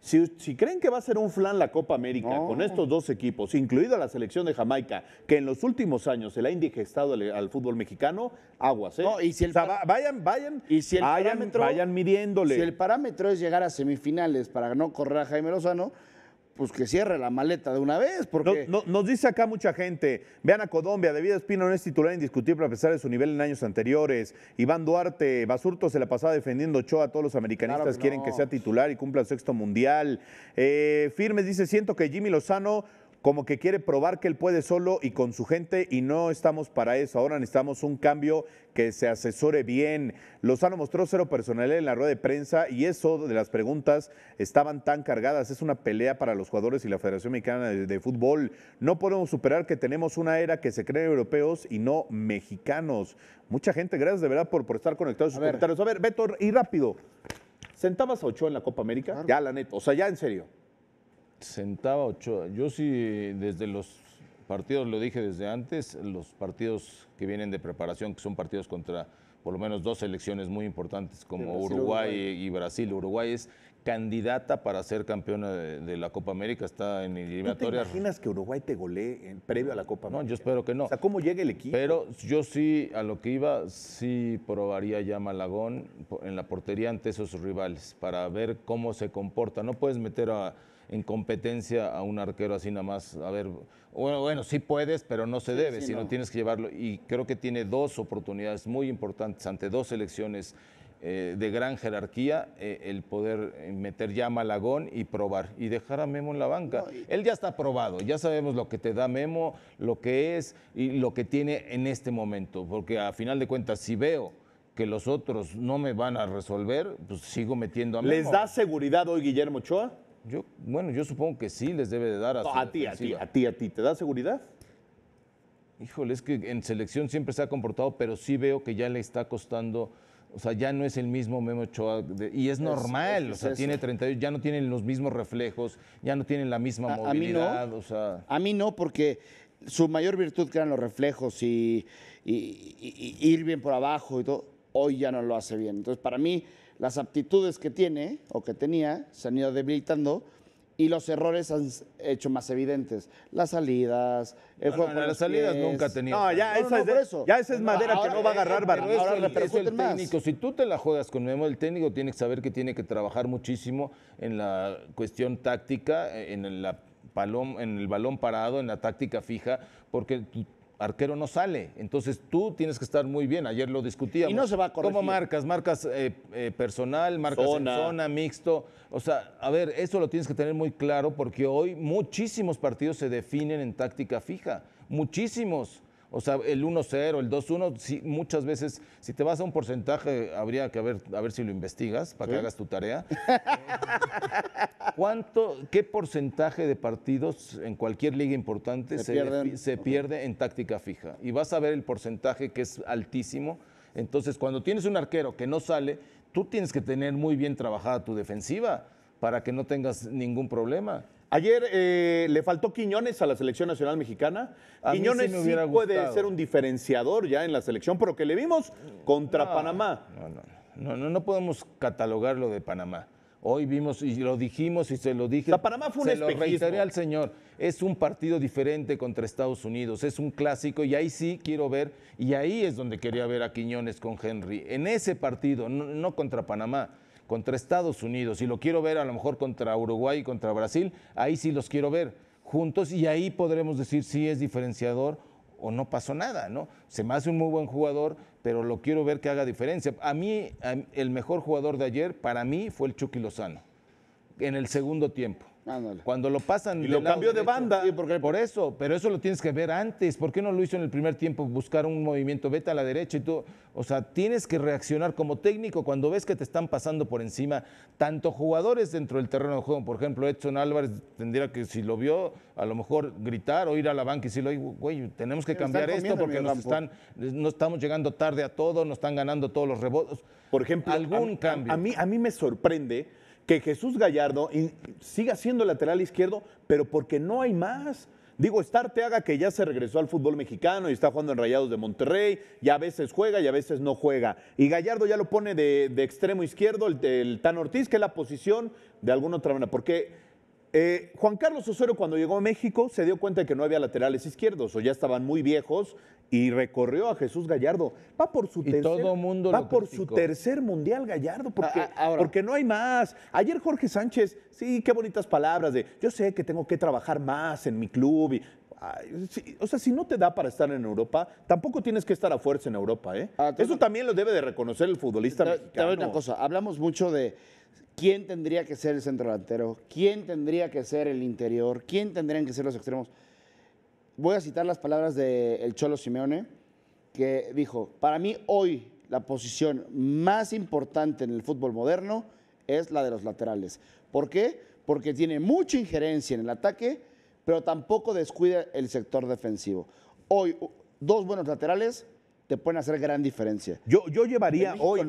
Si, creen que va a ser un flan la Copa América con estos dos equipos, incluida la selección de Jamaica, que en los últimos años se le ha indigestado al, fútbol mexicano, aguas, ¿eh? y si vayan, vayan, y si el parámetro, vayan midiéndole. Si el parámetro es llegar a semifinales para no correr a Jaime Lozano, pues que cierre la maleta de una vez. Porque... nos dice acá mucha gente, vean a Colombia, David Espino no es titular indiscutible a pesar de su nivel en años anteriores. Iván Duarte, Basurto se la pasaba defendiendo Ochoa, todos los americanistas quieren que sea titular y cumpla el sexto mundial. Eh, Firmes dice, siento que Jimmy Lozano como que quiere probar que él puede solo y con su gente y no estamos para eso. Ahora necesitamos un cambio que se asesore bien. Lozano mostró cero personal en la rueda de prensa y eso de las preguntas estaban tan cargadas. Es una pelea para los jugadores y la Federación Mexicana de, Fútbol. No podemos superar que tenemos una era que se cree europeos y no mexicanos. Mucha gente, gracias de verdad por, por estar conectados a A ver, Beto, y rápido. ¿Sentabas a Ochoa en la Copa América? Ya, la neta. O sea, ya en serio sentaba ocho Yo sí, desde los partidos, lo dije desde antes, los partidos que vienen de preparación, que son partidos contra por lo menos dos selecciones muy importantes como Uruguay, y Brasil. Uruguay es candidata para ser campeona de, la Copa América, está en eliminatoria ¿Te imaginas que Uruguay te golee en, previo a la Copa América? No, yo espero que no. O sea, ¿cómo llega el equipo? Pero yo sí, a lo que iba, sí probaría ya Malagón en la portería ante esos rivales para ver cómo se comporta. No puedes meter a en competencia a un arquero así nada más, a ver, bueno, bueno sí puedes, pero no se debe, si no. tienes que llevarlo. Y creo que tiene dos oportunidades muy importantes ante dos elecciones eh, de gran jerarquía, eh, el poder eh, meter ya a Malagón y probar y dejar a Memo en la banca. Él ya está probado, ya sabemos lo que te da Memo, lo que es y lo que tiene en este momento, porque a final de cuentas, si veo que los otros no me van a resolver, pues sigo metiendo a Memo. ¿Les da seguridad hoy Guillermo Ochoa? Yo, bueno, yo supongo que sí les debe de dar a a ti, a ti, a ti, ¿Te da seguridad? Híjole, es que en selección siempre se ha comportado, pero sí veo que ya le está costando. O sea, ya no es el mismo Memo Ochoa. y es normal, o sea, tiene 38, ya no tienen los mismos reflejos, ya no tienen la misma movilidad. A mí no, a mí no porque su mayor virtud que eran los reflejos y ir bien por abajo y todo, hoy ya no lo hace bien. Entonces, para mí, las aptitudes que tiene o que tenía se han ido debilitando y los errores han hecho más evidentes. Las salidas, el las salidas nunca tenía. No, ya es, eso. Ya es madera que no va a agarrar Barrio. Ahora el, el técnico. Si tú te la juegas con Memo, el técnico tiene que saber que tiene que trabajar muchísimo en la cuestión táctica, en en el balón parado, en la táctica fija, porque arquero no sale. Entonces tú tienes que estar muy bien. Ayer lo discutíamos. Y no se va a ¿Cómo marcas? Marcas eh, eh, personal, marcas en zona, mixto. O sea, a ver, eso lo tienes que tener muy claro porque hoy muchísimos partidos se definen en táctica fija. Muchísimos. O sea, el 1-0, el 2-1, si, muchas veces, si te vas a un porcentaje, habría que ver, a ver si lo investigas para que hagas tu tarea. ¿Cuánto, qué porcentaje de partidos en cualquier liga importante se pierde en táctica fija? Y vas a ver el porcentaje que es altísimo. Entonces, cuando tienes un arquero que no sale, tú tienes que tener muy bien trabajada tu defensiva para que no tengas ningún problema. Ayer eh, le faltó Quiñones a la selección nacional mexicana. Quiñones sí, puede ser un diferenciador ya en la selección, pero que le vimos contra Panamá. No, no, no, podemos catalogar lo de Panamá. Hoy vimos y lo dijimos y se lo dije. La Panamá fue un se lo reiteré al señor. Es un partido diferente contra Estados Unidos, es un clásico y ahí sí quiero ver y ahí es donde quería ver a Quiñones con Henry en ese partido, no contra Panamá contra Estados Unidos y lo quiero ver a lo mejor contra Uruguay y contra Brasil, ahí sí los quiero ver juntos y ahí podremos decir si es diferenciador o no pasó nada, ¿no? Se me hace un muy buen jugador, pero lo quiero ver que haga diferencia. A mí, el mejor jugador de ayer, para mí, fue el Chucky Lozano, en el segundo tiempo. Cuando lo pasan. Y lo cambió de banda. Por eso, pero eso lo tienes que ver antes. ¿Por qué no lo hizo en el primer tiempo? Buscar un movimiento, vete a la derecha y tú. O sea, tienes que reaccionar como técnico cuando ves que te están pasando por encima tanto jugadores dentro del terreno de juego. Por ejemplo, Edson Álvarez tendría que, si lo vio, a lo mejor gritar o ir a la banca y decirle, güey, tenemos que cambiar esto porque nos están, no estamos llegando tarde a todo, nos están ganando todos los rebotes. Por ejemplo, algún cambio. mí, a mí me sorprende que Jesús Gallardo siga siendo lateral izquierdo, pero porque no hay más. Digo, te haga que ya se regresó al fútbol mexicano y está jugando en Rayados de Monterrey, y a veces juega y a veces no juega. Y Gallardo ya lo pone de, extremo izquierdo, el, Tan Ortiz, que es la posición de alguna otra manera. Porque eh, Juan Carlos Osorio cuando llegó a México se dio cuenta de que no había laterales izquierdos o ya estaban muy viejos y recorrió a Jesús Gallardo. Va por su, tercer, todo mundo va por su tercer mundial Gallardo porque, porque no hay más. Ayer Jorge Sánchez, sí, qué bonitas palabras de yo sé que tengo que trabajar más en mi club. Y, o sea, si no te da para estar en Europa, tampoco tienes que estar a fuerza en Europa. ¿eh? Ah, Eso también lo debe de reconocer el futbolista. Te, mexicano. una cosa, hablamos mucho de quién tendría que ser el centro delantero, quién tendría que ser el interior, quién tendrían que ser los extremos. Voy a citar las palabras del de Cholo Simeone, que dijo, para mí hoy la posición más importante en el fútbol moderno es la de los laterales. ¿Por qué? Porque tiene mucha injerencia en el ataque, pero tampoco descuida el sector defensivo. Hoy, dos buenos laterales te pueden hacer gran diferencia. Yo, yo llevaría hoy,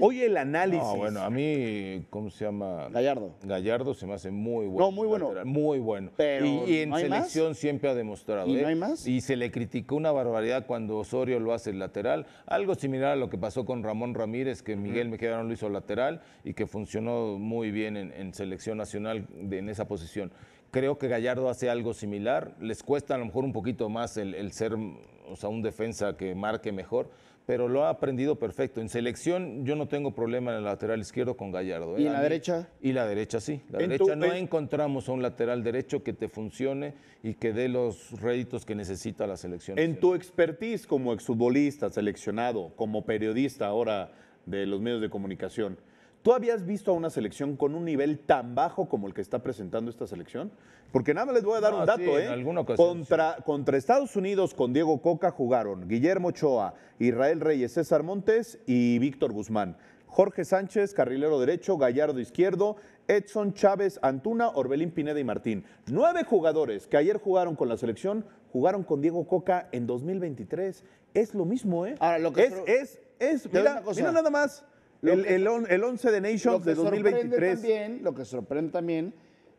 hoy, el análisis. bueno, a mí, ¿cómo se llama? Gallardo. Gallardo se me hace muy bueno. No, muy bueno. muy bueno. y, en selección siempre ha demostrado. ¿Y no ¿eh? hay más? Y se le criticó una barbaridad cuando Osorio lo hace lateral. Algo similar a lo que pasó con Ramón Ramírez, que Miguel Mejía lo hizo lateral y que funcionó muy bien en, selección nacional en esa posición. Creo que Gallardo hace algo similar. Les cuesta a lo mejor un poquito más el, ser, o sea, un defensa que marque mejor, pero lo ha aprendido perfecto. En selección yo no tengo problema en el lateral izquierdo con Gallardo. ¿eh? ¿Y la derecha? Y la derecha sí. La derecha no encontramos a un lateral derecho que te funcione y que dé los réditos que necesita la selección. En tu expertise como exfutbolista, seleccionado, como periodista ahora de los medios de comunicación, ¿Tú habías visto a una selección con un nivel tan bajo como el que está presentando esta selección? Porque nada más les voy a dar un dato, ¿eh? contra, contra Estados Unidos con Diego Coca jugaron Guillermo Ochoa, Israel Reyes, César Montes y Víctor Guzmán. Jorge Sánchez, carrilero derecho, Gallardo izquierdo, Edson Chávez, Antuna, Orbelín Pineda y Martín. Nueve jugadores que ayer jugaron con la selección jugaron con Diego Coca en 2023. Es lo mismo, ¿eh? Ahora, lo que es, es, es, mira nada más. El, 11 de Nations de 2023. lo que sorprende también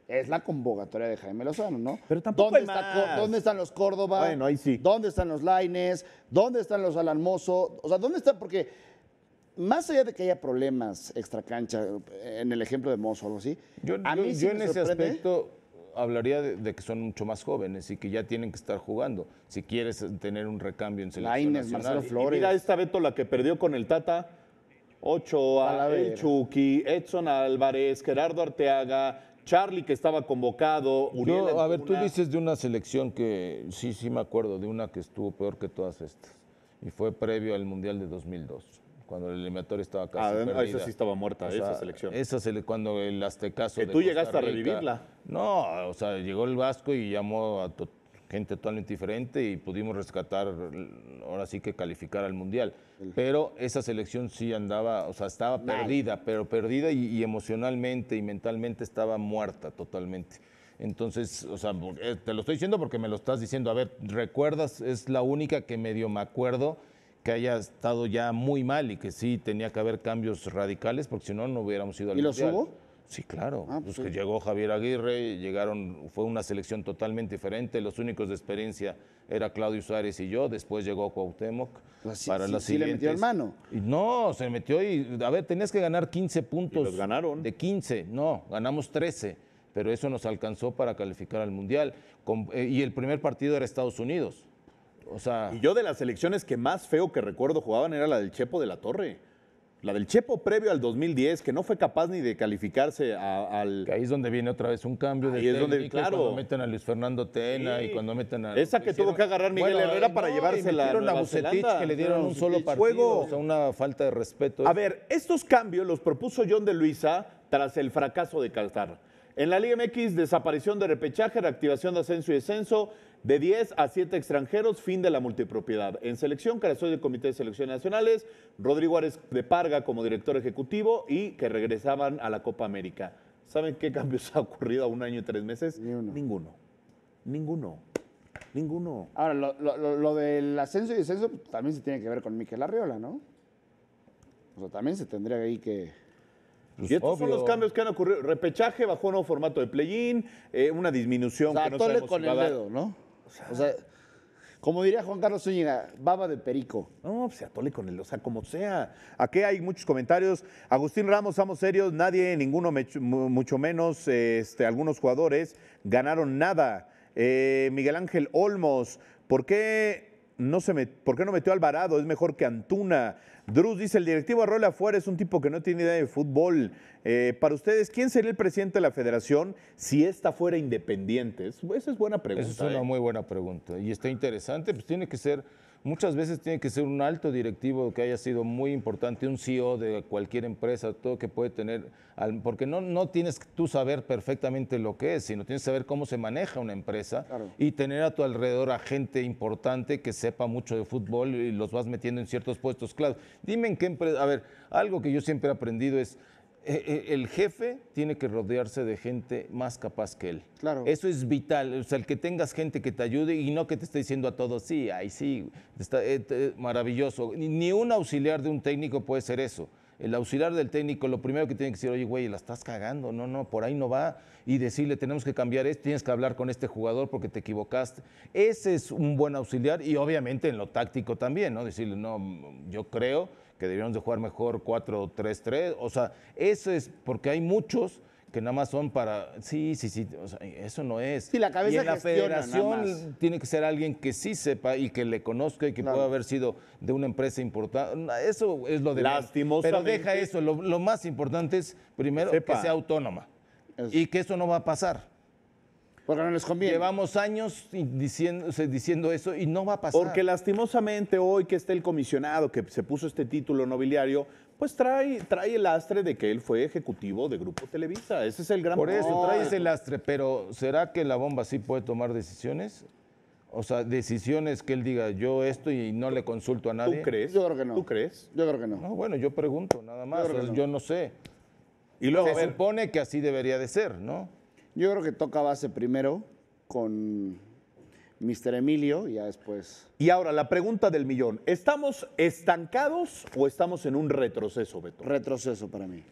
es la convocatoria de Jaime Lozano, ¿no? Pero tampoco ¿Dónde, está, ¿Dónde están los Córdoba? Bueno, ahí sí. ¿Dónde están los Laines? ¿Dónde están los Alamoso? O sea, ¿dónde están? Porque más allá de que haya problemas extra cancha eh, en el ejemplo de Mozo o algo así, yo, a mí yo, sí yo en ese aspecto hablaría de, que son mucho más jóvenes y que ya tienen que estar jugando. Si quieres tener un recambio en selección Lainez, Marcelo Flores. mira esta Beto la que perdió con el Tata Ocho, El Chucky, Edson Álvarez, Gerardo Arteaga, Charlie que estaba convocado. Uriel a ver, tú dices de una selección que sí, sí me acuerdo, de una que estuvo peor que todas estas. Y fue previo al Mundial de 2002, cuando el eliminatorio estaba casi ah, Esa sí estaba muerta, esa selección. Esa cuando el Aztecaso tú llegaste a revivirla. No, o sea, llegó el Vasco y llamó a gente totalmente diferente y pudimos rescatar, ahora sí que calificar al Mundial. Pero esa selección sí andaba, o sea, estaba perdida, pero perdida y, emocionalmente y mentalmente estaba muerta totalmente. Entonces, o sea, eh, te lo estoy diciendo porque me lo estás diciendo. A ver, ¿recuerdas? Es la única que medio me acuerdo que haya estado ya muy mal y que sí tenía que haber cambios radicales, porque si no, no hubiéramos ido al ¿Y los Sí, claro. Ah, pues, pues que llegó Javier Aguirre, llegaron, fue una selección totalmente diferente. Los únicos de experiencia era Claudio Suárez y yo. Después llegó Cuauhtémoc pues, para las le metió el mano? no, se metió y a ver, tenías que ganar 15 puntos. los ganaron. De 15, no, ganamos 13. Pero eso nos alcanzó para calificar al mundial. Eh, y el primer partido era Estados Unidos. O sea, y yo de las selecciones que más feo que recuerdo jugaban era la del Chepo de la Torre. La del Chepo previo al 2010, que no fue capaz ni de calificarse al. Que ahí es donde viene otra vez un cambio de. es donde, claro. Cuando meten a Luis Fernando Tena y cuando meten a. Esa que, tuvo que agarrar Miguel Herrera eh, para llevársela. Dieron a Bucetich, que le dieron un solo partido. O sea, una falta de respeto. A ver, estos cambios los propuso John de Luisa tras el fracaso de Caltar. En la Liga MX, desaparición de repechaje, reactivación de ascenso y descenso, de 10 a 7 extranjeros, fin de la multipropiedad. En selección, Carasoy del Comité de Selecciones Nacionales, Rodrigo Ares de Parga como director ejecutivo y que regresaban a la Copa América. ¿Saben qué cambios ha ocurrido a un año y tres meses? Ninguno. Ninguno. Ninguno. Ahora, lo, del ascenso y descenso pues, también se tiene que ver con Miquel Arriola, ¿no? O sea, también se tendría ahí que... Pues, y estos son los cambios que han ocurrido. Repechaje bajo un nuevo formato de play-in, eh, una disminución que con el dedo, ¿no? O sea, como diría Juan Carlos Zúñiga, baba de perico. No, pues se atole con él, o sea, como sea. Aquí hay muchos comentarios. Agustín Ramos, somos serios, nadie, ninguno, mucho menos este, algunos jugadores, ganaron nada. Eh, Miguel Ángel Olmos, ¿por qué se ¿por qué no metió Alvarado? Es mejor que Antuna. Drus dice, el directivo Rol afuera es un tipo que no tiene idea de fútbol. Eh, para ustedes, ¿quién sería el presidente de la federación si esta fuera independiente? Esa es buena pregunta. Esa es una ¿eh? muy buena pregunta. Y está interesante, pues tiene que ser muchas veces tiene que ser un alto directivo que haya sido muy importante, un CEO de cualquier empresa, todo que puede tener, porque no, no tienes tú saber perfectamente lo que es, sino tienes que saber cómo se maneja una empresa y tener a tu alrededor a gente importante que sepa mucho de fútbol y los vas metiendo en ciertos puestos. Claro, dime en qué empresa, a ver, algo que yo siempre he aprendido es, eh, eh, el jefe tiene que rodearse de gente más capaz que él. Claro. Eso es vital. O sea, el que tengas gente que te ayude y no que te esté diciendo a todos, sí, ahí sí, está, eh, maravilloso. Ni un auxiliar de un técnico puede ser eso. El auxiliar del técnico, lo primero que tiene que decir, oye, güey, la estás cagando, no, no, por ahí no va. Y decirle, tenemos que cambiar esto, tienes que hablar con este jugador porque te equivocaste. Ese es un buen auxiliar y obviamente en lo táctico también, ¿no? Decirle, no, yo creo que debíamos de jugar mejor 4-3-3. O sea, eso es porque hay muchos que nada más son para. Sí, sí, sí. eso no es. Y la cabeza y la federación tiene que ser alguien que sí sepa y que le conozca y que pueda haber sido de una empresa importante. Eso es lo de. Pero deja eso. Lo, más importante es, primero, que sea autónoma. Y que eso no va a pasar. Porque no les conviene. Llevamos años diciendo, eso y no va a pasar. Porque lastimosamente hoy que está el comisionado que se puso este título nobiliario, pues trae, trae el lastre de que él fue ejecutivo de Grupo Televisa. Ese es el gran problema. Por eso trae ese lastre, pero ¿será que la bomba sí puede tomar decisiones? O sea, decisiones que él diga yo esto y no le consulto a nadie. ¿Tú crees? Yo creo que no. ¿Tú crees? Yo creo que no. no bueno, yo pregunto, nada más. Yo, no. sé. Y Se supone que así debería de ser, ¿no? Yo creo que toca base primero con Mr. Emilio y ya después. Y ahora la pregunta del millón, ¿estamos estancados o estamos en un retroceso, Beto? Retroceso para mí.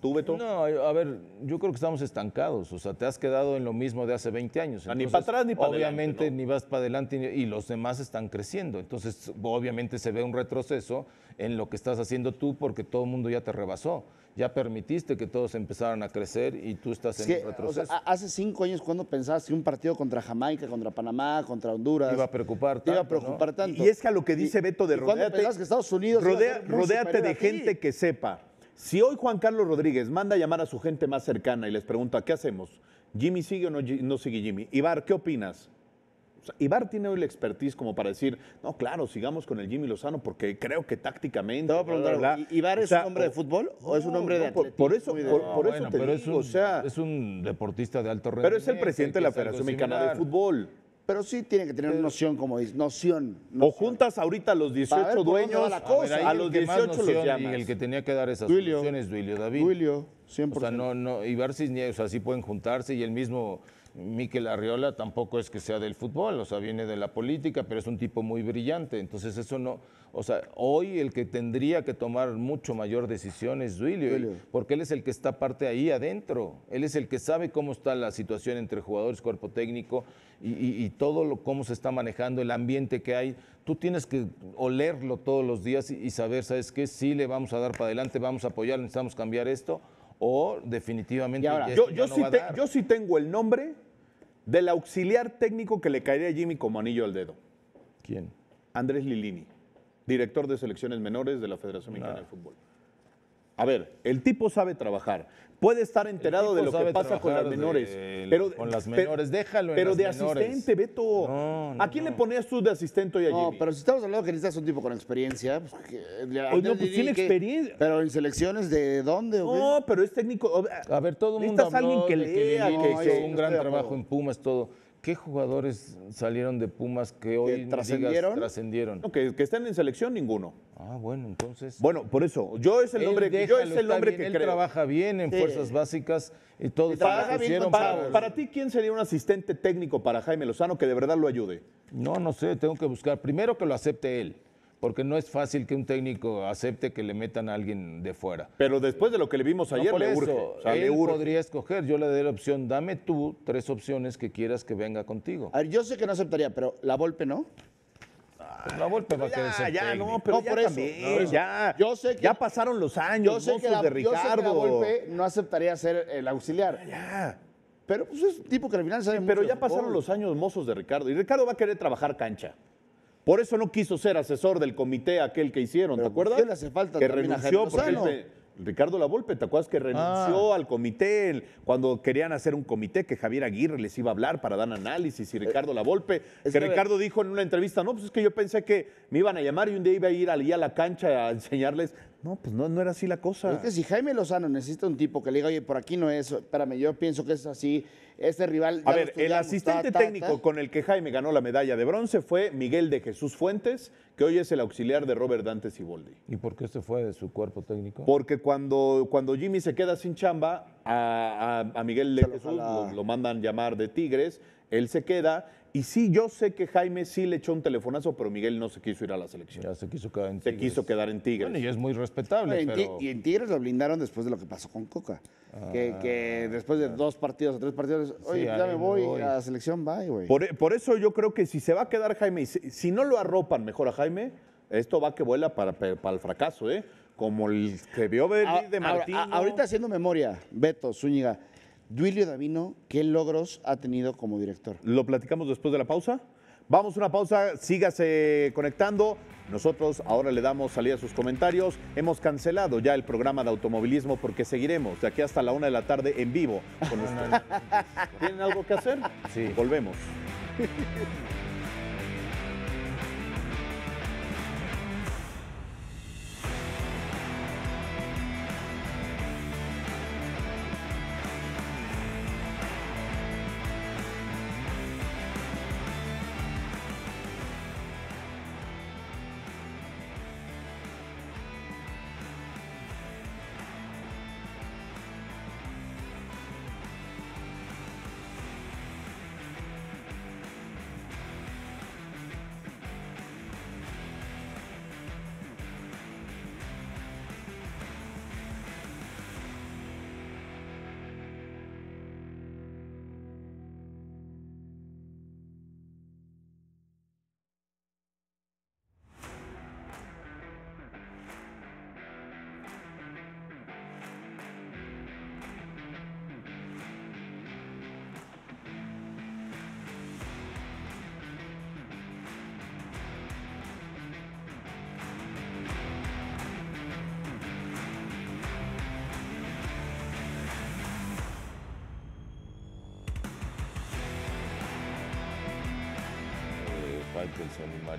¿Tú, Beto? No, a ver, yo creo que estamos estancados. O sea, te has quedado en lo mismo de hace 20 años. ni para atrás ni para Obviamente adelante, Obviamente ni vas para adelante y los demás están creciendo. Entonces, obviamente se ve un retroceso en lo que estás haciendo tú porque todo el mundo ya te rebasó. Ya permitiste que todos empezaran a crecer y tú estás en retroceso. hace cinco años, cuando pensabas que un partido contra Jamaica, contra Panamá, contra Honduras. iba a preocupar tanto. Iba a preocupar tanto. Y, es que a lo que dice Beto de rodearte. que Estados Unidos. Rodéate de gente que sepa si hoy Juan Carlos Rodríguez manda a llamar a su gente más cercana y les pregunta, ¿qué hacemos? ¿Jimmy sigue o no, sigue Jimmy? Ibar, ¿qué opinas? Ibar tiene hoy la expertise como para decir, no, claro, sigamos con el Jimmy Lozano porque creo que tácticamente. ¿Ibar es un hombre de fútbol o es un hombre de atletismo? Por, eso, por, eso te digo, o sea, es un deportista de alto rendimiento. Pero es el presidente de la Federación Mexicana de Fútbol. Pero sí tiene que tener una eh, noción, como dice, noción. O juntas ahorita a los 18 dueños, a, los 18 los llamas. Y el que tenía que dar esas Duilio. soluciones, Duilio David. Duilio, 100%. O sea, no, no, y ver ni- o sea, sí pueden juntarse y el mismo Miquel Arriola tampoco es que sea del fútbol, o sea, viene de la política, pero es un tipo muy brillante. Entonces, eso no. O sea, hoy el que tendría que tomar mucho mayor decisión es Duilio, porque él es el que está parte ahí adentro. Él es el que sabe cómo está la situación entre jugadores, cuerpo técnico y, todo lo, cómo se está manejando, el ambiente que hay. Tú tienes que olerlo todos los días y, saber, ¿sabes qué? si le vamos a dar para adelante, vamos a apoyar, necesitamos cambiar esto. O definitivamente. ya yo sí tengo el nombre del auxiliar técnico que le caería a Jimmy como anillo al dedo. ¿Quién? Andrés Lilini, director de selecciones menores de la Federación Mexicana ah. de Fútbol. A ver, el tipo sabe trabajar puede estar enterado de lo que pasa con las menores. pero, con las menores, déjalo. En pero de asistente, Beto. ¿A quién le ponías tú de asistente hoy a No, pero si estamos hablando que necesitas un tipo con experiencia. pues, pues tiene experiencia. Pero en selecciones de dónde. No, pero es técnico. A ver, todo el mundo. Habló alguien que que, que hizo un gran trabajo en Pumas, todo. ¿Qué jugadores salieron de Pumas que hoy trascendieron? que, que, están en selección, ninguno. Ah, bueno, entonces. Bueno, por eso. Yo es el hombre que yo es el nombre que él trabaja bien en fuerzas básicas y todo. para ti, ¿quién sería un asistente técnico para Jaime Lozano que de verdad lo ayude? No, no sé. Tengo que buscar primero que lo acepte él porque no es fácil que un técnico acepte que le metan a alguien de fuera. Pero después de lo que le vimos ayer, le podría escoger, yo le daré la opción, dame tú tres opciones que quieras que venga contigo. A ver, yo sé que no aceptaría, pero la Volpe no. Pues la Volpe va a quedar. ya, no, pero ya ya, yo sé que, ya pasaron los años, mozos de Ricardo. no aceptaría ser el auxiliar. Ya, Pero pues, es tipo que al final sabe Pero ya pasaron los años mozos de Ricardo. Y Ricardo va a querer trabajar cancha. Por eso no quiso ser asesor del comité aquel que hicieron, ¿te acuerdas? ¿Qué le hace falta que renunció porque Ricardo Lavolpe, ¿te acuerdas que renunció ah. al comité cuando querían hacer un comité que Javier Aguirre les iba a hablar para dar análisis y eh, Ricardo Lavolpe? que, Ricardo dijo en una entrevista, no, pues es que yo pensé que me iban a llamar y un día iba a ir allí a la cancha a enseñarles no, pues no, no era así la cosa. Es que si Jaime Lozano necesita un tipo que le diga, oye, por aquí no es, espérame, yo pienso que es así, este rival. A ver, el asistente técnico con el que Jaime ganó la medalla de bronce fue Miguel de Jesús Fuentes, que hoy es el auxiliar de Robert Dante Siboldi. ¿Y por qué se fue de su cuerpo técnico? Porque cuando, cuando Jimmy se queda sin chamba, a, Miguel de Jesús lo mandan llamar de Tigres, él se queda y sí, yo sé que Jaime sí le echó un telefonazo, pero Miguel no se quiso ir a la selección. Ya se quiso quedar en Tigres. Se quiso quedar en Bueno, y es muy respetable. Y en Tigres lo blindaron después de lo que pasó con Coca. que, ah, después de dos partidos o tres partidos, oye, ya me voy, a la selección, bye, güey. E, por, eso yo creo que si se va a quedar Jaime, si, si no lo arropan mejor a Jaime, esto va que vuela para, el fracaso, ¿eh? Como el que vio ah, de, de Martín. Ahorita haciendo memoria, Beto, Zúñiga Duilio Davino, ¿qué logros ha tenido como director? Lo platicamos después de la pausa. Vamos a una pausa, sígase conectando. Nosotros ahora le damos salida a sus comentarios. Hemos cancelado ya el programa de automovilismo porque seguiremos de aquí hasta la una de la tarde en vivo. Con ¿Tienen algo que hacer? Sí. Volvemos.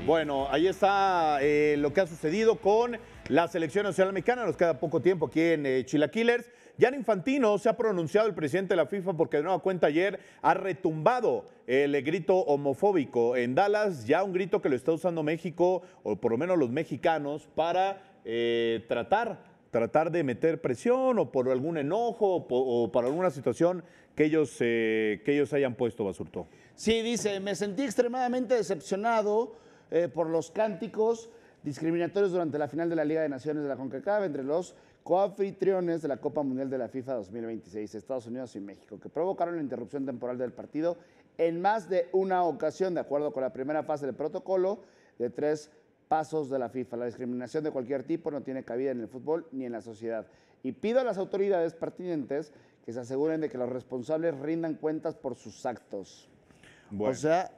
Bueno, ahí está eh, lo que ha sucedido con la selección nacional mexicana. Nos queda poco tiempo aquí en eh, Chilaquilers. Jan Infantino se ha pronunciado el presidente de la FIFA porque de nueva cuenta ayer ha retumbado el grito homofóbico en Dallas, ya un grito que lo está usando México, o por lo menos los mexicanos, para eh, tratar tratar de meter presión o por algún enojo o por, alguna situación que ellos, eh, que ellos hayan puesto, Basurto. Sí, dice, me sentí extremadamente decepcionado eh, por los cánticos discriminatorios durante la final de la Liga de Naciones de la CONCACAF entre los coanfitriones de la Copa Mundial de la FIFA 2026, Estados Unidos y México, que provocaron la interrupción temporal del partido en más de una ocasión, de acuerdo con la primera fase del protocolo de tres pasos de la FIFA. La discriminación de cualquier tipo no tiene cabida en el fútbol ni en la sociedad. Y pido a las autoridades pertinentes que se aseguren de que los responsables rindan cuentas por sus actos. O sea,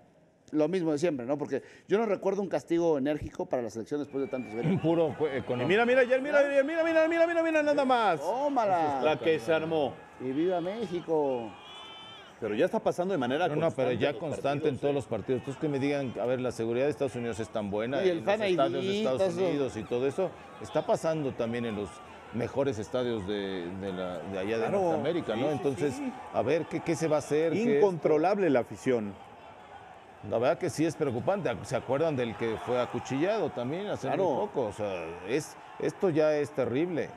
lo mismo de siempre, ¿no? Porque yo no recuerdo un castigo enérgico para la selección después de tantos años. Puro Y mira, mira, ayer, mira, mira, mira, mira, mira, mira, nada más. Tómala. La que se armó. Y viva México. Pero ya está pasando de manera constante. No, pero ya constante en todos ¿eh? los partidos. Entonces que me digan, a ver, la seguridad de Estados Unidos es tan buena. Y el en los estadios de Estados Unidos y todo eso. Está pasando también en los mejores estadios de, allá de Norteamérica, ¿no? Entonces, a ver, ¿qué, se va a hacer? Incontrolable la afición. La verdad que sí es preocupante. ¿Se acuerdan del que fue acuchillado también hace muy poco? O sea, es, esto ya es terrible.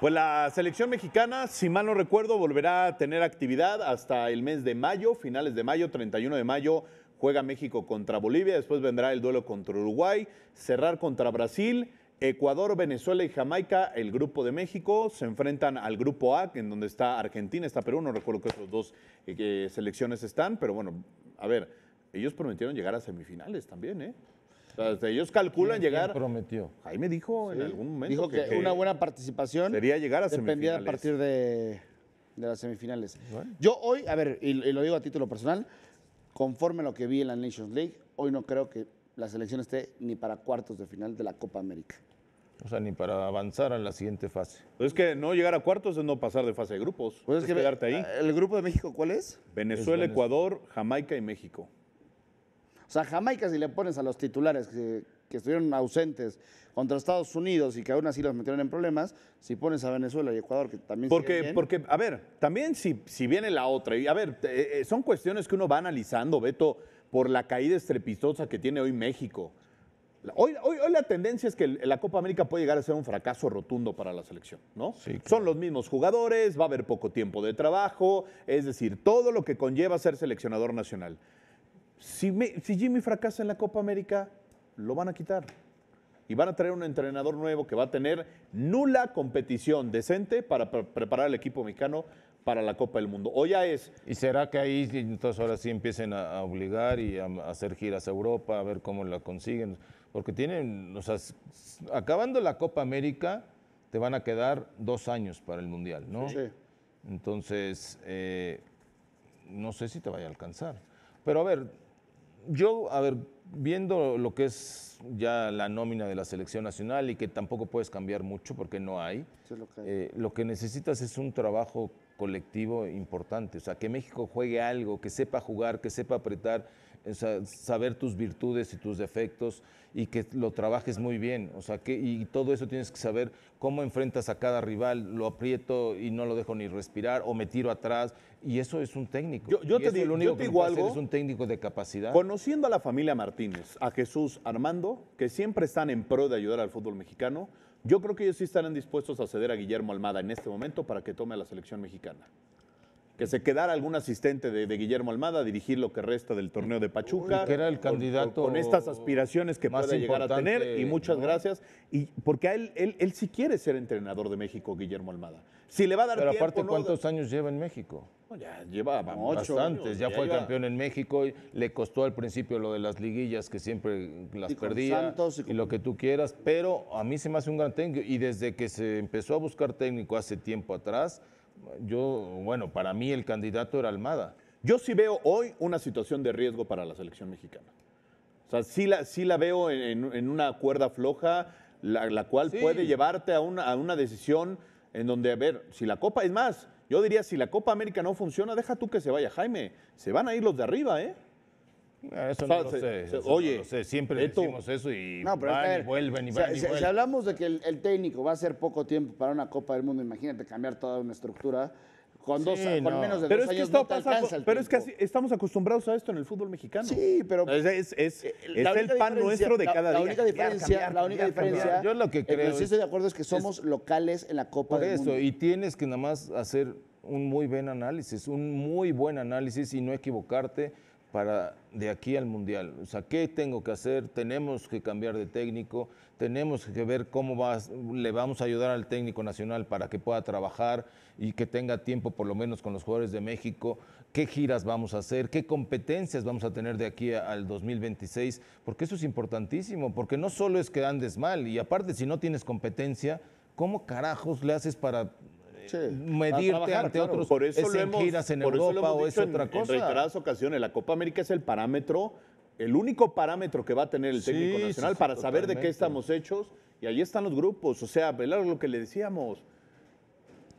Pues la selección mexicana, si mal no recuerdo, volverá a tener actividad hasta el mes de mayo, finales de mayo, 31 de mayo juega México contra Bolivia, después vendrá el duelo contra Uruguay, cerrar contra Brasil, Ecuador, Venezuela y Jamaica, el grupo de México, se enfrentan al grupo A, en donde está Argentina, está Perú, no recuerdo eh, que esas dos selecciones están, pero bueno, a ver, ellos prometieron llegar a semifinales también, ¿eh? O sea, este, ellos calculan llegar. ¿quién prometió? Jaime dijo en algún momento. Dijo que, una buena participación. Sería llegar a semifinales. Dependía a partir de, las semifinales. Yo hoy, a ver, y, lo digo a título personal, conforme a lo que vi en la Nations League, hoy no creo que la selección esté ni para cuartos de final de la Copa América. O sea, ni para avanzar a la siguiente fase. Pues es que no llegar a cuartos es no pasar de fase de grupos. Pues es, que quedarte ahí. ¿El grupo de México cuál es Venezuela. Ecuador, Jamaica y México. O sea, Jamaica, si le pones a los titulares que, estuvieron ausentes contra Estados Unidos y que aún así los metieron en problemas, si pones a Venezuela y Ecuador, que también porque Porque, a ver, también si, si viene la otra, y a ver, eh, son cuestiones que uno va analizando, Beto, por la caída estrepitosa que tiene hoy México. Hoy, la tendencia es que la Copa América puede llegar a ser un fracaso rotundo para la selección, ¿no? Son los mismos jugadores, va a haber poco tiempo de trabajo, es decir, todo lo que conlleva ser seleccionador nacional. Si, Jimmy fracasa en la Copa América, lo van a quitar. Y van a traer un entrenador nuevo que va a tener nula competición decente para preparar al equipo mexicano para la Copa del Mundo. O ya es. ¿Y será que ahí entonces ahora sí empiecen a, obligar y a, hacer giras a Europa, a ver cómo la consiguen? Porque tienen, o sea, acabando la Copa América, te van a quedar dos años para el Mundial, ¿no? Sí. Entonces, eh, no sé si te vaya a alcanzar. Pero a ver, yo, a ver, viendo lo que es ya la nómina de la selección nacional y que tampoco puedes cambiar mucho porque no hay, eh, lo que necesitas es un trabajo colectivo importante, o sea, que México juegue algo, que sepa jugar, que sepa apretar saber tus virtudes y tus defectos y que lo trabajes muy bien. O sea, que, y todo eso tienes que saber cómo enfrentas a cada rival, lo aprieto y no lo dejo ni respirar o me tiro atrás. Y eso es un técnico. Yo, te digo, lo único es un técnico de capacidad. Conociendo a la familia Martínez, a Jesús, Armando, que siempre están en pro de ayudar al fútbol mexicano, yo creo que ellos sí estarán dispuestos a ceder a Guillermo Almada en este momento para que tome la selección mexicana que se quedara algún asistente de, Guillermo Almada a dirigir lo que resta del torneo de Pachuca. que era el candidato. Con, estas aspiraciones que pueda llegar a tener. Y muchas gracias. Y porque a él, él, él, sí quiere ser entrenador de México, Guillermo Almada. Si le va a dar Pero aparte, ¿cuántos años lleva en México? ya llevaba bastantes. ya, fue campeón en México. Y le costó al principio lo de las liguillas, que siempre las perdía. y, y, lo que tú quieras. Pero a mí se me hace un gran técnico. Y desde que se empezó a buscar técnico hace tiempo atrás yo, bueno, para mí el candidato era Almada. Yo sí veo hoy una situación de riesgo para la selección mexicana. O sea, sí la, sí la veo en, una cuerda floja, la, cual puede llevarte a una, a una decisión en donde, a ver, si la Copa, es más, yo diría, si la Copa América no funciona, deja tú que se vaya Jaime. Se van a ir los de arriba, ¿eh? Ah, eso no, oye, Siempre decimos eso y van y vuelven Si hablamos de que el, técnico va a ser poco tiempo para una Copa del Mundo, imagínate cambiar toda una estructura. Con, dos, menos de dos años Pero es que estamos acostumbrados a esto en el fútbol mexicano. Sí, pero... Es, eh, el pan nuestro de cada día. La única diferencia... la única diferencia... Yo lo que creo... estoy de acuerdo es que somos locales en la Copa del Mundo. eso, y tienes que nada más hacer un muy buen análisis, un muy buen análisis y no equivocarte para de aquí al mundial. O sea, ¿qué tengo que hacer? Tenemos que cambiar de técnico, tenemos que ver cómo le vamos a ayudar al técnico nacional para que pueda trabajar y que tenga tiempo por lo menos con los jugadores de México, qué giras vamos a hacer, qué competencias vamos a tener de aquí al 2026, porque eso es importantísimo, porque no solo es que andes mal, y aparte si no tienes competencia, ¿cómo carajos le haces para medirte ante otros. Por eso hemos, giras por Europa eso o es otra cosa. En reiteradas ocasiones, la Copa América es el parámetro, el único parámetro que va a tener el técnico nacional para saber de qué estamos hechos. Y ahí están los grupos. O sea, velar lo que le decíamos.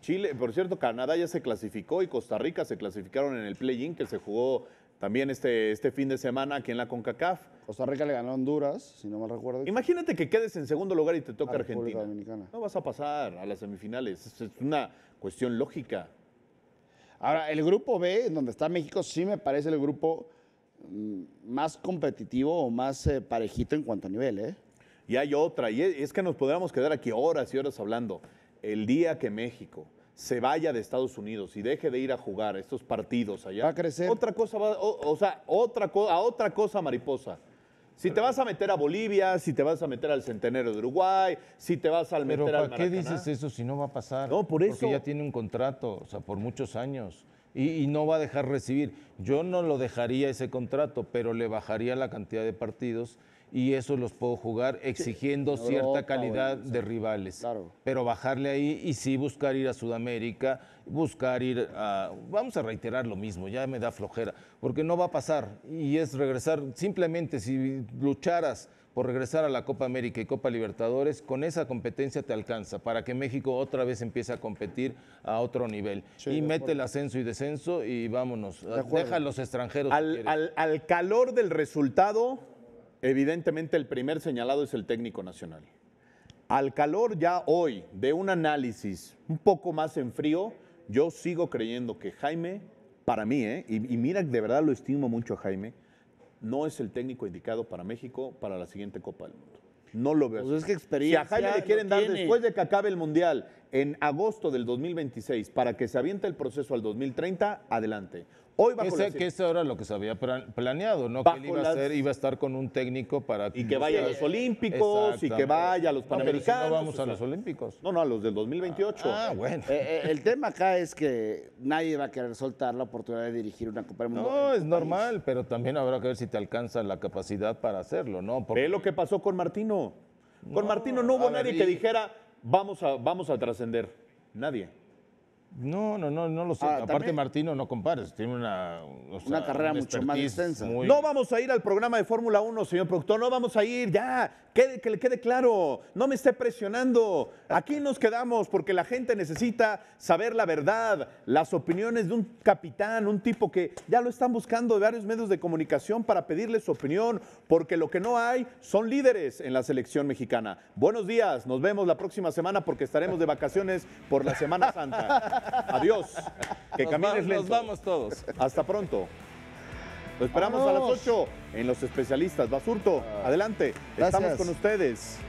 Chile, por cierto, Canadá ya se clasificó y Costa Rica se clasificaron en el play-in que se jugó también este, este fin de semana aquí en la CONCACAF. Costa Rica le ganó a Honduras, si no mal recuerdo. Imagínate que quedes en segundo lugar y te toca Argentina. No vas a pasar a las semifinales. Es una cuestión lógica. Ahora, el grupo B, donde está México, sí me parece el grupo mm, más competitivo o más eh, parejito en cuanto a nivel. ¿eh? Y hay otra, y es que nos podríamos quedar aquí horas y horas hablando. El día que México se vaya de Estados Unidos y deje de ir a jugar a estos partidos allá. Va a crecer. Otra cosa, va, o, sea, otra otra cosa mariposa. Si te vas a meter a Bolivia, si te vas a meter al centenario de Uruguay, si te vas a meter pero, al ¿para qué dices eso si no va a pasar? No, por eso. Porque ya tiene un contrato, o sea, por muchos años. y, no va a dejar recibir. Yo no lo dejaría ese contrato, pero le bajaría la cantidad de partidos y eso los puedo jugar exigiendo cierta calidad de rivales. Pero bajarle ahí y sí buscar ir a Sudamérica, buscar ir a... Vamos a reiterar lo mismo, ya me da flojera, porque no va a pasar y es regresar, simplemente si lucharas por regresar a la Copa América y Copa Libertadores, con esa competencia te alcanza para que México otra vez empiece a competir a otro nivel. y mete el ascenso y descenso y vámonos. Deja a los extranjeros. al calor del resultado, evidentemente el primer señalado es el técnico nacional. Al calor ya hoy de un análisis un poco más en frío, yo sigo creyendo que Jaime, para mí, ¿eh? y, mira, de verdad lo estimo mucho a Jaime, no es el técnico indicado para México para la siguiente Copa del Mundo. No lo veo. Pues si a Jaime le quieren dar después de que acabe el Mundial en agosto del 2026 para que se aviente el proceso al 2030, adelante. Hoy va ese, que ese era lo que se había planeado, ¿no? que él iba, a iba a estar con un técnico para... Y que vaya a los Olímpicos, y que vaya a los Panamericanos. No, no vamos a los Olímpicos. No, no, a los del 2028. Ah, bueno. Eh, eh, el tema acá es que nadie va a querer soltar la oportunidad de dirigir una Copa del Mundo. No, es normal, pero también habrá que ver si te alcanza la capacidad para hacerlo, ¿no? Porque... Ve lo que pasó con Martino. Con Martino no hubo nadie que dijera, vamos a, vamos a trascender. Nadie. No, no, no, no lo sé. Ah, Aparte, Martino, no compares. Tiene una, una carrera mucho más extensa. No vamos a ir al programa de Fórmula 1, señor productor. No vamos a ir ya que, le quede claro, no me esté presionando. Aquí nos quedamos porque la gente necesita saber la verdad, las opiniones de un capitán, un tipo que ya lo están buscando de varios medios de comunicación para pedirle su opinión, porque lo que no hay son líderes en la selección mexicana. Buenos días, nos vemos la próxima semana porque estaremos de vacaciones por la Semana Santa. Adiós. Que Nos vamos todos. Hasta pronto. Lo esperamos a las 8 en Los Especialistas. Basurto, ah. adelante. Estamos con ustedes.